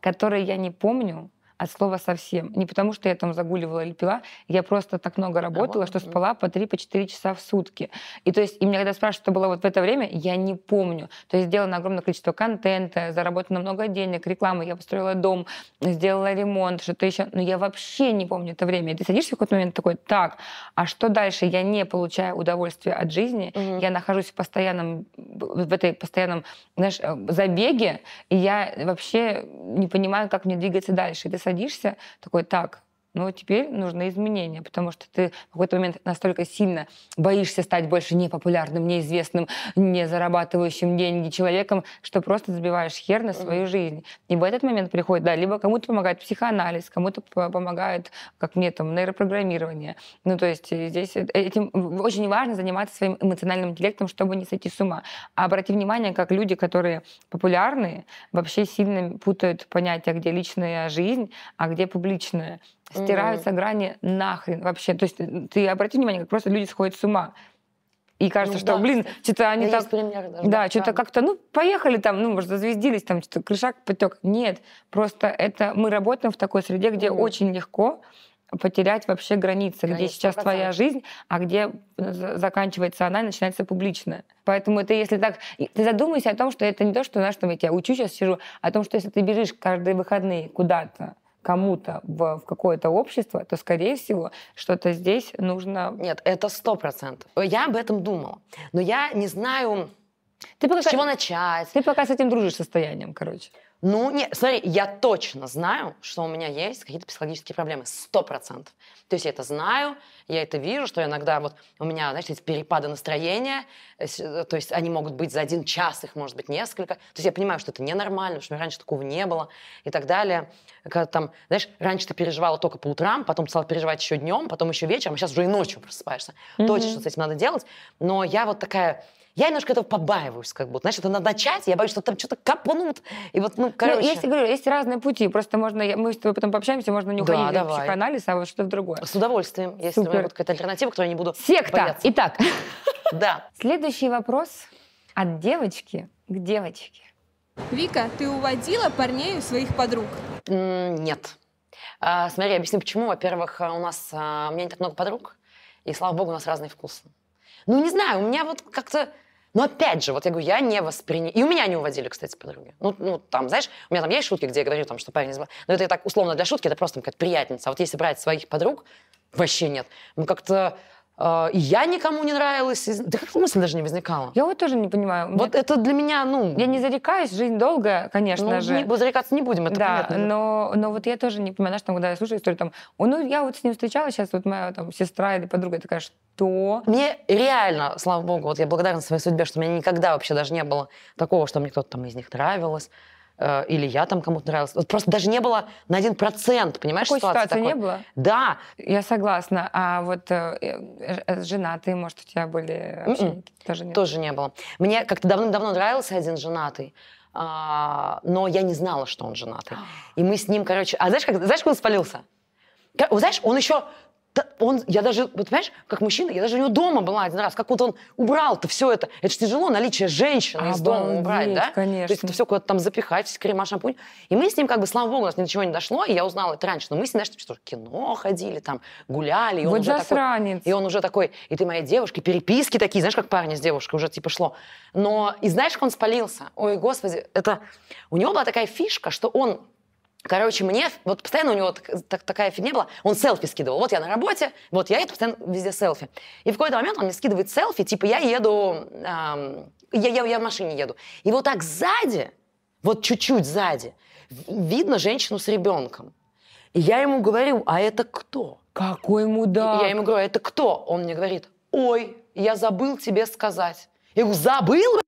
которые я не помню, от слова совсем. Не потому, что я там загуливала или пила, я просто так много работала, что спала по 3-4 часа в сутки. И то есть, и меня когда спрашивают, что было вот в это время, я не помню. То есть сделано огромное количество контента, заработано много денег, рекламы, я построила дом, сделала ремонт, что-то еще. Но я вообще не помню это время. И ты садишься в какой-то момент такой, так, а что дальше? Я не получаю удовольствие от жизни, угу. я нахожусь в постоянном, в этой постоянном, знаешь, э, забеге, и я вообще не понимаю, как мне двигаться дальше. И ты садишься, такой, так, но теперь нужны изменения, потому что ты в какой-то момент настолько сильно боишься стать больше непопулярным, неизвестным, не зарабатывающим деньги человеком, что просто забиваешь хер на свою жизнь. И в этот момент приходит, да, либо кому-то помогает психоанализ, кому-то помогает, как мне там, нейропрограммирование. Ну, то есть э, здесь э, этим очень важно заниматься своим эмоциональным интеллектом, чтобы не сойти с ума. А обрати внимание, как люди, которые популярные, вообще сильно путают понятия, где личная жизнь, а где публичная стираются mm-hmm. грани нахрен вообще. То есть ты обрати внимание, как просто люди сходят с ума. И кажется, ну, что, да, блин, что-то они так... Пример даже, да, что-то как-то, ну, поехали там, ну, может, зазвездились, там, что-то крышак потек. Нет, просто это... Мы работаем в такой среде, где mm. очень легко потерять вообще границы, Конечно, где сейчас 100%. твоя жизнь, а где э, заканчивается она и начинается публичная. Поэтому это если так... Ты задумайся о том, что это не то, что, знаешь, там я тебя учу, сейчас сижу, а о том, что если ты бежишь каждые выходные куда-то, кому-то в, в какое-то общество, то, скорее всего, что-то здесь нужно... Нет, это сто процентов. Я об этом думала. Но я не знаю, ты пока, с чего начать. Ты пока с этим дружишь состоянием, короче. Ну, не, смотри, я точно знаю, что у меня есть какие-то психологические проблемы, сто процентов. То есть я это знаю, я это вижу, что иногда вот у меня, знаешь, есть перепады настроения, э, э, то есть они могут быть за один час, их может быть несколько. То есть я понимаю, что это ненормально, что раньше такого не было и так далее. Когда там, знаешь, раньше ты переживала только по утрам, потом стала переживать еще днем, потом еще вечером, а сейчас уже и ночью просыпаешься. Mm-hmm. Точно, что с этим надо делать. Но я вот такая я немножко этого побаиваюсь, как будто. Знаешь, это надо начать, я боюсь, что там что-то капнут. И вот, ну, ну короче. Ну, тебе говорю, есть разные пути. Просто можно, мы с тобой потом пообщаемся, можно не уходить да, в психоанализ, а вот что-то другое. С удовольствием, Супер. если у меня будет какая-то альтернатива, которую я не буду Секта! Бояться. Итак. Да. Следующий вопрос от девочки к девочке. Вика, ты уводила парней у своих подруг? Нет. А, смотри, объясню почему. Во-первых, а, у нас а, у меня не так много подруг, и слава богу, у нас разные вкусы. Ну, не знаю, у меня вот как-то но опять же, вот я говорю, я не воспринял. И у меня не уводили, кстати, подруги. Ну, ну, там, знаешь, у меня там есть шутки, где я говорю, там, что парень из... Но это я так условно для шутки, это просто какая-то приятница. А вот если брать своих подруг, вообще нет. Мы как-то а, и я никому не нравилась. Да как мысль даже не возникала. Я вот тоже не понимаю. Вот это для меня, ну... Я не зарекаюсь, жизнь долгая, конечно ну, же. Не, зарекаться не будем, это да, понятно. Но, но вот я тоже не понимаю, что когда я слушаю историю, там, ну, я вот с ним встречалась, сейчас вот моя там сестра или подруга такая, что... Мне реально, слава богу, вот я благодарна своей судьбе, что у меня никогда вообще даже не было такого, что мне кто-то там из них нравилось э, или я там кому-то нравилась. Вот просто даже не было на один процент, понимаешь, такой ситуации такой. не было? Да. Я согласна. А вот э, э, э женатые, может, у тебя были м-м. общеники? Тоже не Тоже было. не было. Мне как-то давным-давно нравился один женатый а, но я не знала, что он женатый. А. И мы с ним, короче... А знаешь, как, знаешь, как он спалился? Знаешь, он еще он, я даже, вот понимаешь, как мужчина, я даже у него дома была один раз, как вот он убрал-то все это. Это же тяжело, наличие женщины Обалдеть, из дома убрать, да? конечно. То есть это все куда-то там запихать, крема, шампунь. И мы с ним, как бы, слава богу, у нас ничего не дошло, и я узнала это раньше, но мы с ним, знаешь, типа, что кино ходили, там, гуляли. И он вот уже засранец. Такой, и он уже такой, и ты моя девушка, и переписки такие, знаешь, как парни с девушкой уже, типа, шло. Но, и знаешь, как он спалился? Ой, господи, это... У него была такая фишка, что он Короче, мне вот постоянно у него так, так, такая фигня была. Он селфи скидывал. Вот я на работе, вот я еду постоянно везде селфи. И в какой-то момент он мне скидывает селфи, типа я еду, эм, я, я, я в машине еду. И вот так сзади, вот чуть-чуть сзади, видно женщину с ребенком. И я ему говорю, а это кто? Какой мудак? И я ему говорю, а это кто? Он мне говорит, ой, я забыл тебе сказать. Я говорю, забыл?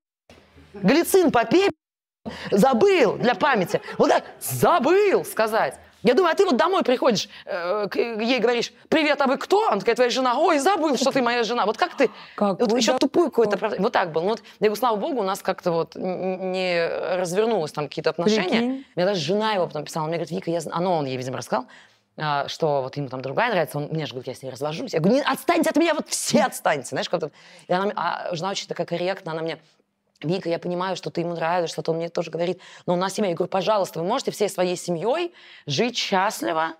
Глицин попей, Забыл для памяти. Вот так, забыл сказать. Я думаю, а ты вот домой приходишь, э, к ей говоришь, привет, а вы кто? Она такая, твоя жена. Ой, забыл, что ты моя жена. Вот как ты? Как вот еще тупой какой то Вот так было. Ну, вот, я говорю, слава богу, у нас как-то вот не развернулось там какие-то отношения. Прикинь. Мне даже жена его потом писала. Она мне говорит, Вика, я... Оно, он ей, видимо, рассказал а, что вот ему там другая нравится, он мне же говорит, я с ней развожусь. Я говорю, не отстаньте от меня, вот все отстаньте, знаешь, как-то. И она, а жена очень такая корректная, она мне, Вика, я понимаю, что ты ему нравишься, что-то он мне тоже говорит, но у нас семья. Я говорю, пожалуйста, вы можете всей своей семьей жить счастливо,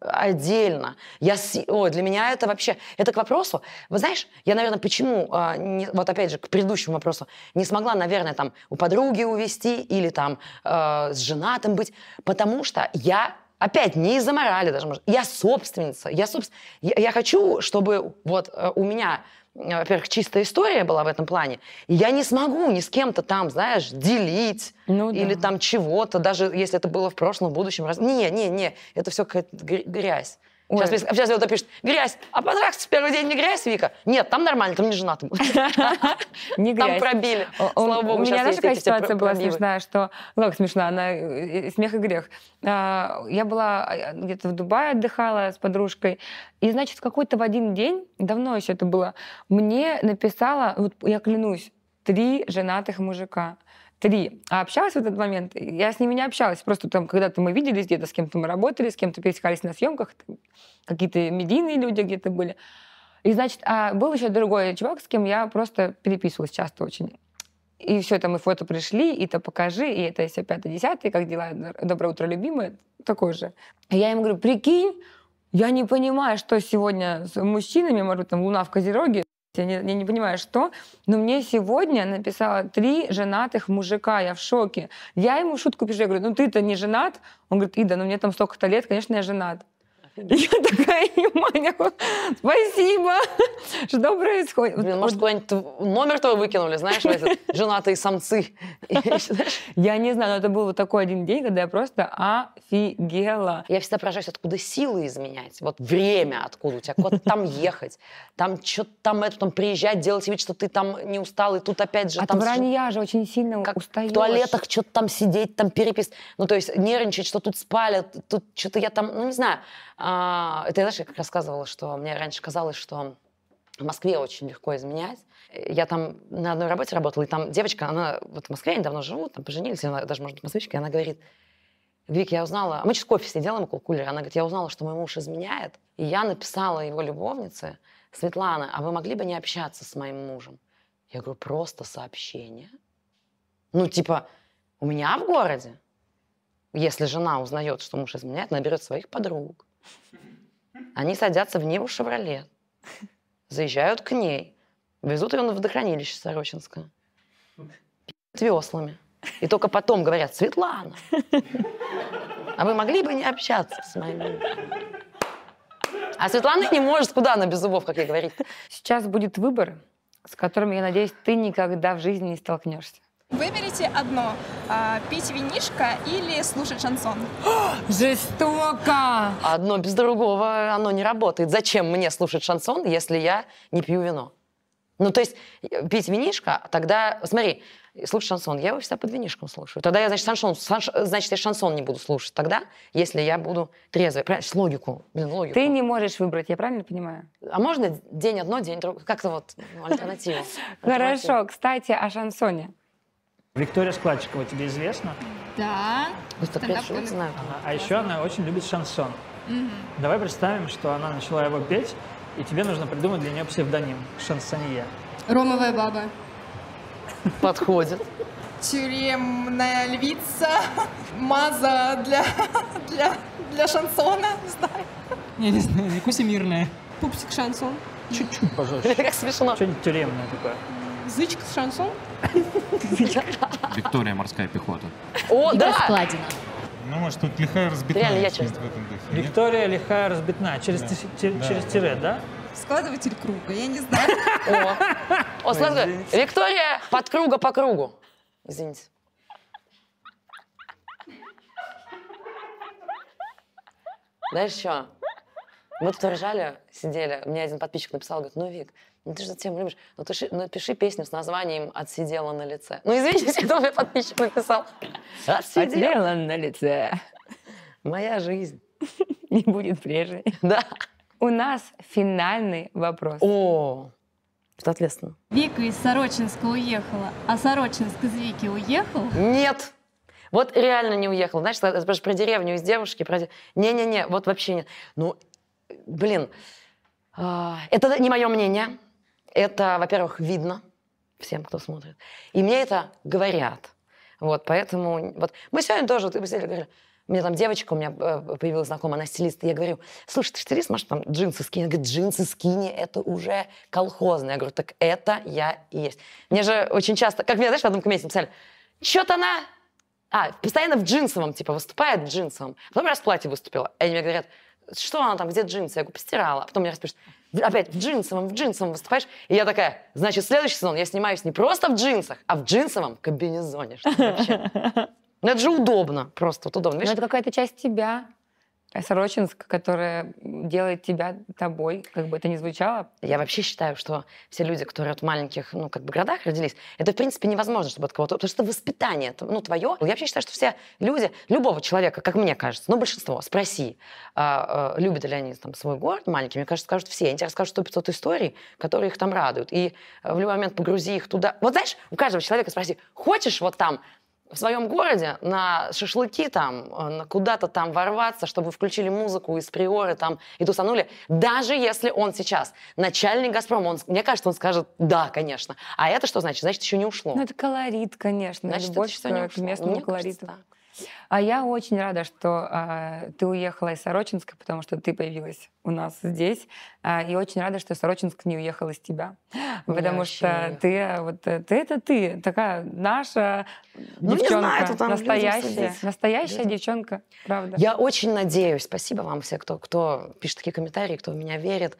э, отдельно. Я, ой, для меня это вообще... Это к вопросу... Вы знаешь, я, наверное, почему... А, не, вот опять же, к предыдущему вопросу. Не смогла, наверное, там у подруги увести или там э, с женатым быть. Потому что я... Опять, не из-за морали даже, может. Я собственница. Я, собствен... я, я хочу, чтобы вот э, у меня Э, во-первых, чистая история была в этом плане. я не смогу ни с кем-то там, знаешь, делить ну, да. или там чего-то, даже если это было в прошлом, в будущем. Не, не, не, это все какая-то грязь. Ой. Сейчас, сейчас кто-то пишет, грязь, а потрахаться в первый день не грязь, Вика? Нет, там нормально, там не женатым. Не грязь. Там пробили. Слава богу, У меня даже такая ситуация была смешная, что... Ну, как смешно, она э, э, смех и грех. А, я была а, где-то в Дубае отдыхала с подружкой, и, значит, какой-то в один день, давно еще это было, мне написала, вот я клянусь, три женатых мужика. Три. А общалась в этот момент? Я с ними не общалась. Просто там когда-то мы виделись где-то, с кем-то мы работали, с кем-то пересекались на съемках. Какие-то медийные люди где-то были. И, значит, а был еще другой чувак, с кем я просто переписывалась часто очень. И все, там и фото пришли, и то покажи, и это если пятое, десятое, как дела, доброе утро, любимое, такое же. И я им говорю, прикинь, я не понимаю, что сегодня с мужчинами, может, там луна в Козероге, я не, я не понимаю, что. Но мне сегодня написала три женатых мужика. Я в шоке. Я ему шутку пишу. Я говорю, ну ты-то не женат? Он говорит, Ида, ну мне там столько-то лет, конечно, я женат. Я такая, не поняла. Спасибо. Что происходит? Блин, может, куда-нибудь номер твой выкинули, знаешь, женатые самцы. Я не знаю, но это был вот такой один день, когда я просто офигела. Я всегда поражаюсь, откуда силы изменять. Вот время откуда у тебя. Куда там ехать, там что-то там это, там приезжать, делать вид, что ты там не устал, и тут опять же... От там вранья же очень сильно как устаешь. в туалетах что-то там сидеть, там перепись. Ну, то есть нервничать, что тут спали, тут что-то я там, ну, не знаю. А, это я, знаешь, как рассказывала, что мне раньше казалось, что в Москве очень легко изменять. Я там на одной работе работала, и там девочка, она вот в Москве, они давно живут, там поженились, она даже, может быть, москвичка, и она говорит, Вик, я узнала, мы сейчас кофе сидели около кулера, она говорит, я узнала, что мой муж изменяет, и я написала его любовнице, Светлана, а вы могли бы не общаться с моим мужем? Я говорю, просто сообщение. Ну, типа, у меня в городе, если жена узнает, что муж изменяет, наберет своих подруг, Они садятся в Ниву «Шевроле», заезжают к ней, везут ее на водохранилище Сорочинское, пи***т веслами. И только потом говорят, Светлана, а вы могли бы не общаться с моими. А Светлана не может, куда она без зубов, как я говорит. Сейчас будет выбор, с которым, я надеюсь, ты никогда в жизни не столкнешься. Выберите одно а, – пить винишко или слушать шансон. Жестоко! Одно без другого, э, оно не работает. Зачем мне слушать шансон, если я не пью вино? Ну, то есть э, пить винишко, а тогда, смотри, слушать шансон, я его всегда под винишком слушаю. Тогда я, значит, шансон, санш, значит, я шансон не буду слушать тогда, если я буду трезвый. Понимаешь, логику, блин, логику. Ты не можешь выбрать, я правильно понимаю? А можно день одно, день другое? Как-то вот ну, альтернатива. Хорошо, кстати, о шансоне. Виктория Складчикова тебе известна? Да. Выступление Шилд знаю. Она, а еще она очень любит шансон. Угу. Давай представим, что она начала его петь, и тебе нужно придумать для нее псевдоним шансонье. Ромовая баба. Подходит. Тюремная львица. Маза для, для, для шансона, не знаю. Я не знаю, кусемирная. Пупсик шансон. Чуть-чуть, пожалуйста. Это как смешно. Что-нибудь тюремное такое. Зычка шансон. Виктория морская пехота. О, да! Складина. Ну, может, тут лихая разбитная. Реально, я чувствую. Виктория лихая разбитная. Через, да. Ти да. через тире, да? Складыватель круга, я не знаю. О, О складыватель. Виктория под круга по кругу. Извините. Знаешь что? Мы тут ржали, сидели. Мне один подписчик написал, говорит, ну, Вик, ну ты же затем любишь, ну ты ши, напиши ну, песню с названием «Отсидела на лице». Ну извините, это мне подписчик написал. «Отсидела на лице». Моя жизнь. Не будет прежней. Да. У нас финальный вопрос. О, это ответственно. Вика из Сорочинска уехала, а Сорочинск из Вики уехал? Нет. Вот реально не уехал, Знаешь, спрашиваешь про деревню из девушки. Про... Не-не-не, вот вообще нет. Ну, блин, а, это не мое мнение. Это, во-первых, видно всем, кто смотрит. И мне это говорят. Вот, поэтому... Вот, мы сегодня тоже, ты мы сидели, говорили, у меня там девочка, у меня э, появилась знакомая, она стилист. И я говорю, слушай, ты стилист, может, там джинсы скини? Она говорит, джинсы скини — это уже колхозное. Я говорю, так это я и есть. Мне же очень часто... Как меня, знаешь, в одном комменте написали, что-то она... А, постоянно в джинсовом, типа, выступает в джинсовом. Потом раз в платье выступила. И они мне говорят, что она там, где джинсы? Я говорю, постирала. А потом мне раз пишут, опять в джинсовом, в джинсовом выступаешь. И я такая, значит, следующий сезон я снимаюсь не просто в джинсах, а в джинсовом комбинезоне. Что вообще? Ну, это же удобно, просто вот удобно. Но ну, это какая-то часть тебя. Сорочинск, которая делает тебя тобой, как бы это ни звучало. Я вообще считаю, что все люди, которые вот в маленьких, ну, как бы городах родились, это, в принципе, невозможно, чтобы от кого-то... Потому что это воспитание, ну, твое. Я вообще считаю, что все люди, любого человека, как мне кажется, ну, большинство, спроси, а, а, любят ли они там свой город маленький, мне кажется, скажут все. Они тебе расскажут 100-500 историй, которые их там радуют. И э, в любой момент погрузи их туда. Вот знаешь, у каждого человека спроси, хочешь вот там в своем городе на шашлыки там, э, куда-то там ворваться, чтобы включили музыку из приоры там и тусанули, даже если он сейчас начальник «Газпрома», он, мне кажется, он скажет «да, конечно». А это что значит? Значит, еще не ушло. Ну, это колорит, конечно. Значит, это что не ушло. к мне колориту. Кажется, да. А я очень рада, что э, ты уехала из Сорочинска, потому что ты появилась у нас здесь. Э, и очень рада, что Сорочинск не уехал из тебя. Меня потому что ты, вот, э, ты это ты, такая наша ну, девчонка, знаю, это там настоящая, настоящая людям. девчонка, правда. Я очень надеюсь, спасибо вам все, кто, кто пишет такие комментарии, кто в меня верит.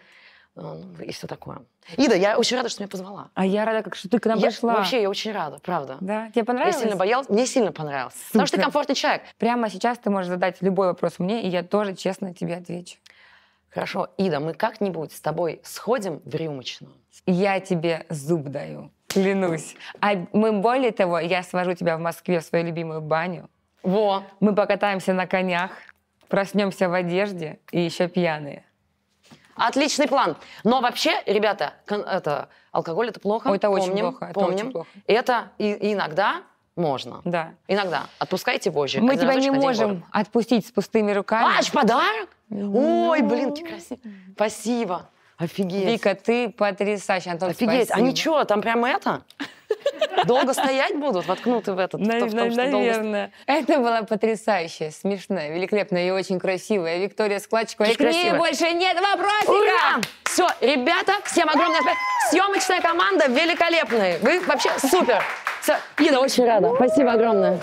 Э, и все такое. Ида, я очень рада, что меня позвала. А я рада, как что ты к нам я, пришла. Вообще, я очень рада, правда. Да? Тебе понравилось? Я сильно боялась, мне сильно понравилось. Супер. Потому что ты комфортный человек. Прямо сейчас ты можешь задать любой вопрос мне, и я тоже честно тебе отвечу. Хорошо, Ида, мы как-нибудь с тобой сходим в рюмочную? Я тебе зуб даю, клянусь. А мы, более того, я свожу тебя в Москве в свою любимую баню. Во! Мы покатаемся на конях, проснемся в одежде и еще пьяные. Отличный план. Но вообще, ребята, это, алкоголь это плохо. Ой, это помним, очень плохо. Это помним. Очень плохо. Это и, иногда можно. Да. Иногда. Отпускайте позже. Мы тебя не можем отпустить с пустыми руками. Аж подарок? Ой, блин, ну. красиво. Спасибо. Офигеть. Вика, ты потрясающая, Антон, Офигеть, а спасибо. они что, там прямо это? Долго стоять будут, воткнуты в этот? Нав- в том, наверное. Долго... Это была потрясающая, смешная, великолепная и очень красивая Виктория Складчикова. И к ней больше нет вопросиков! Ура! Все, ребята, всем огромное спасибо. Съемочная команда великолепная. Вы вообще супер. Все, Ида, очень рада. Спасибо огромное.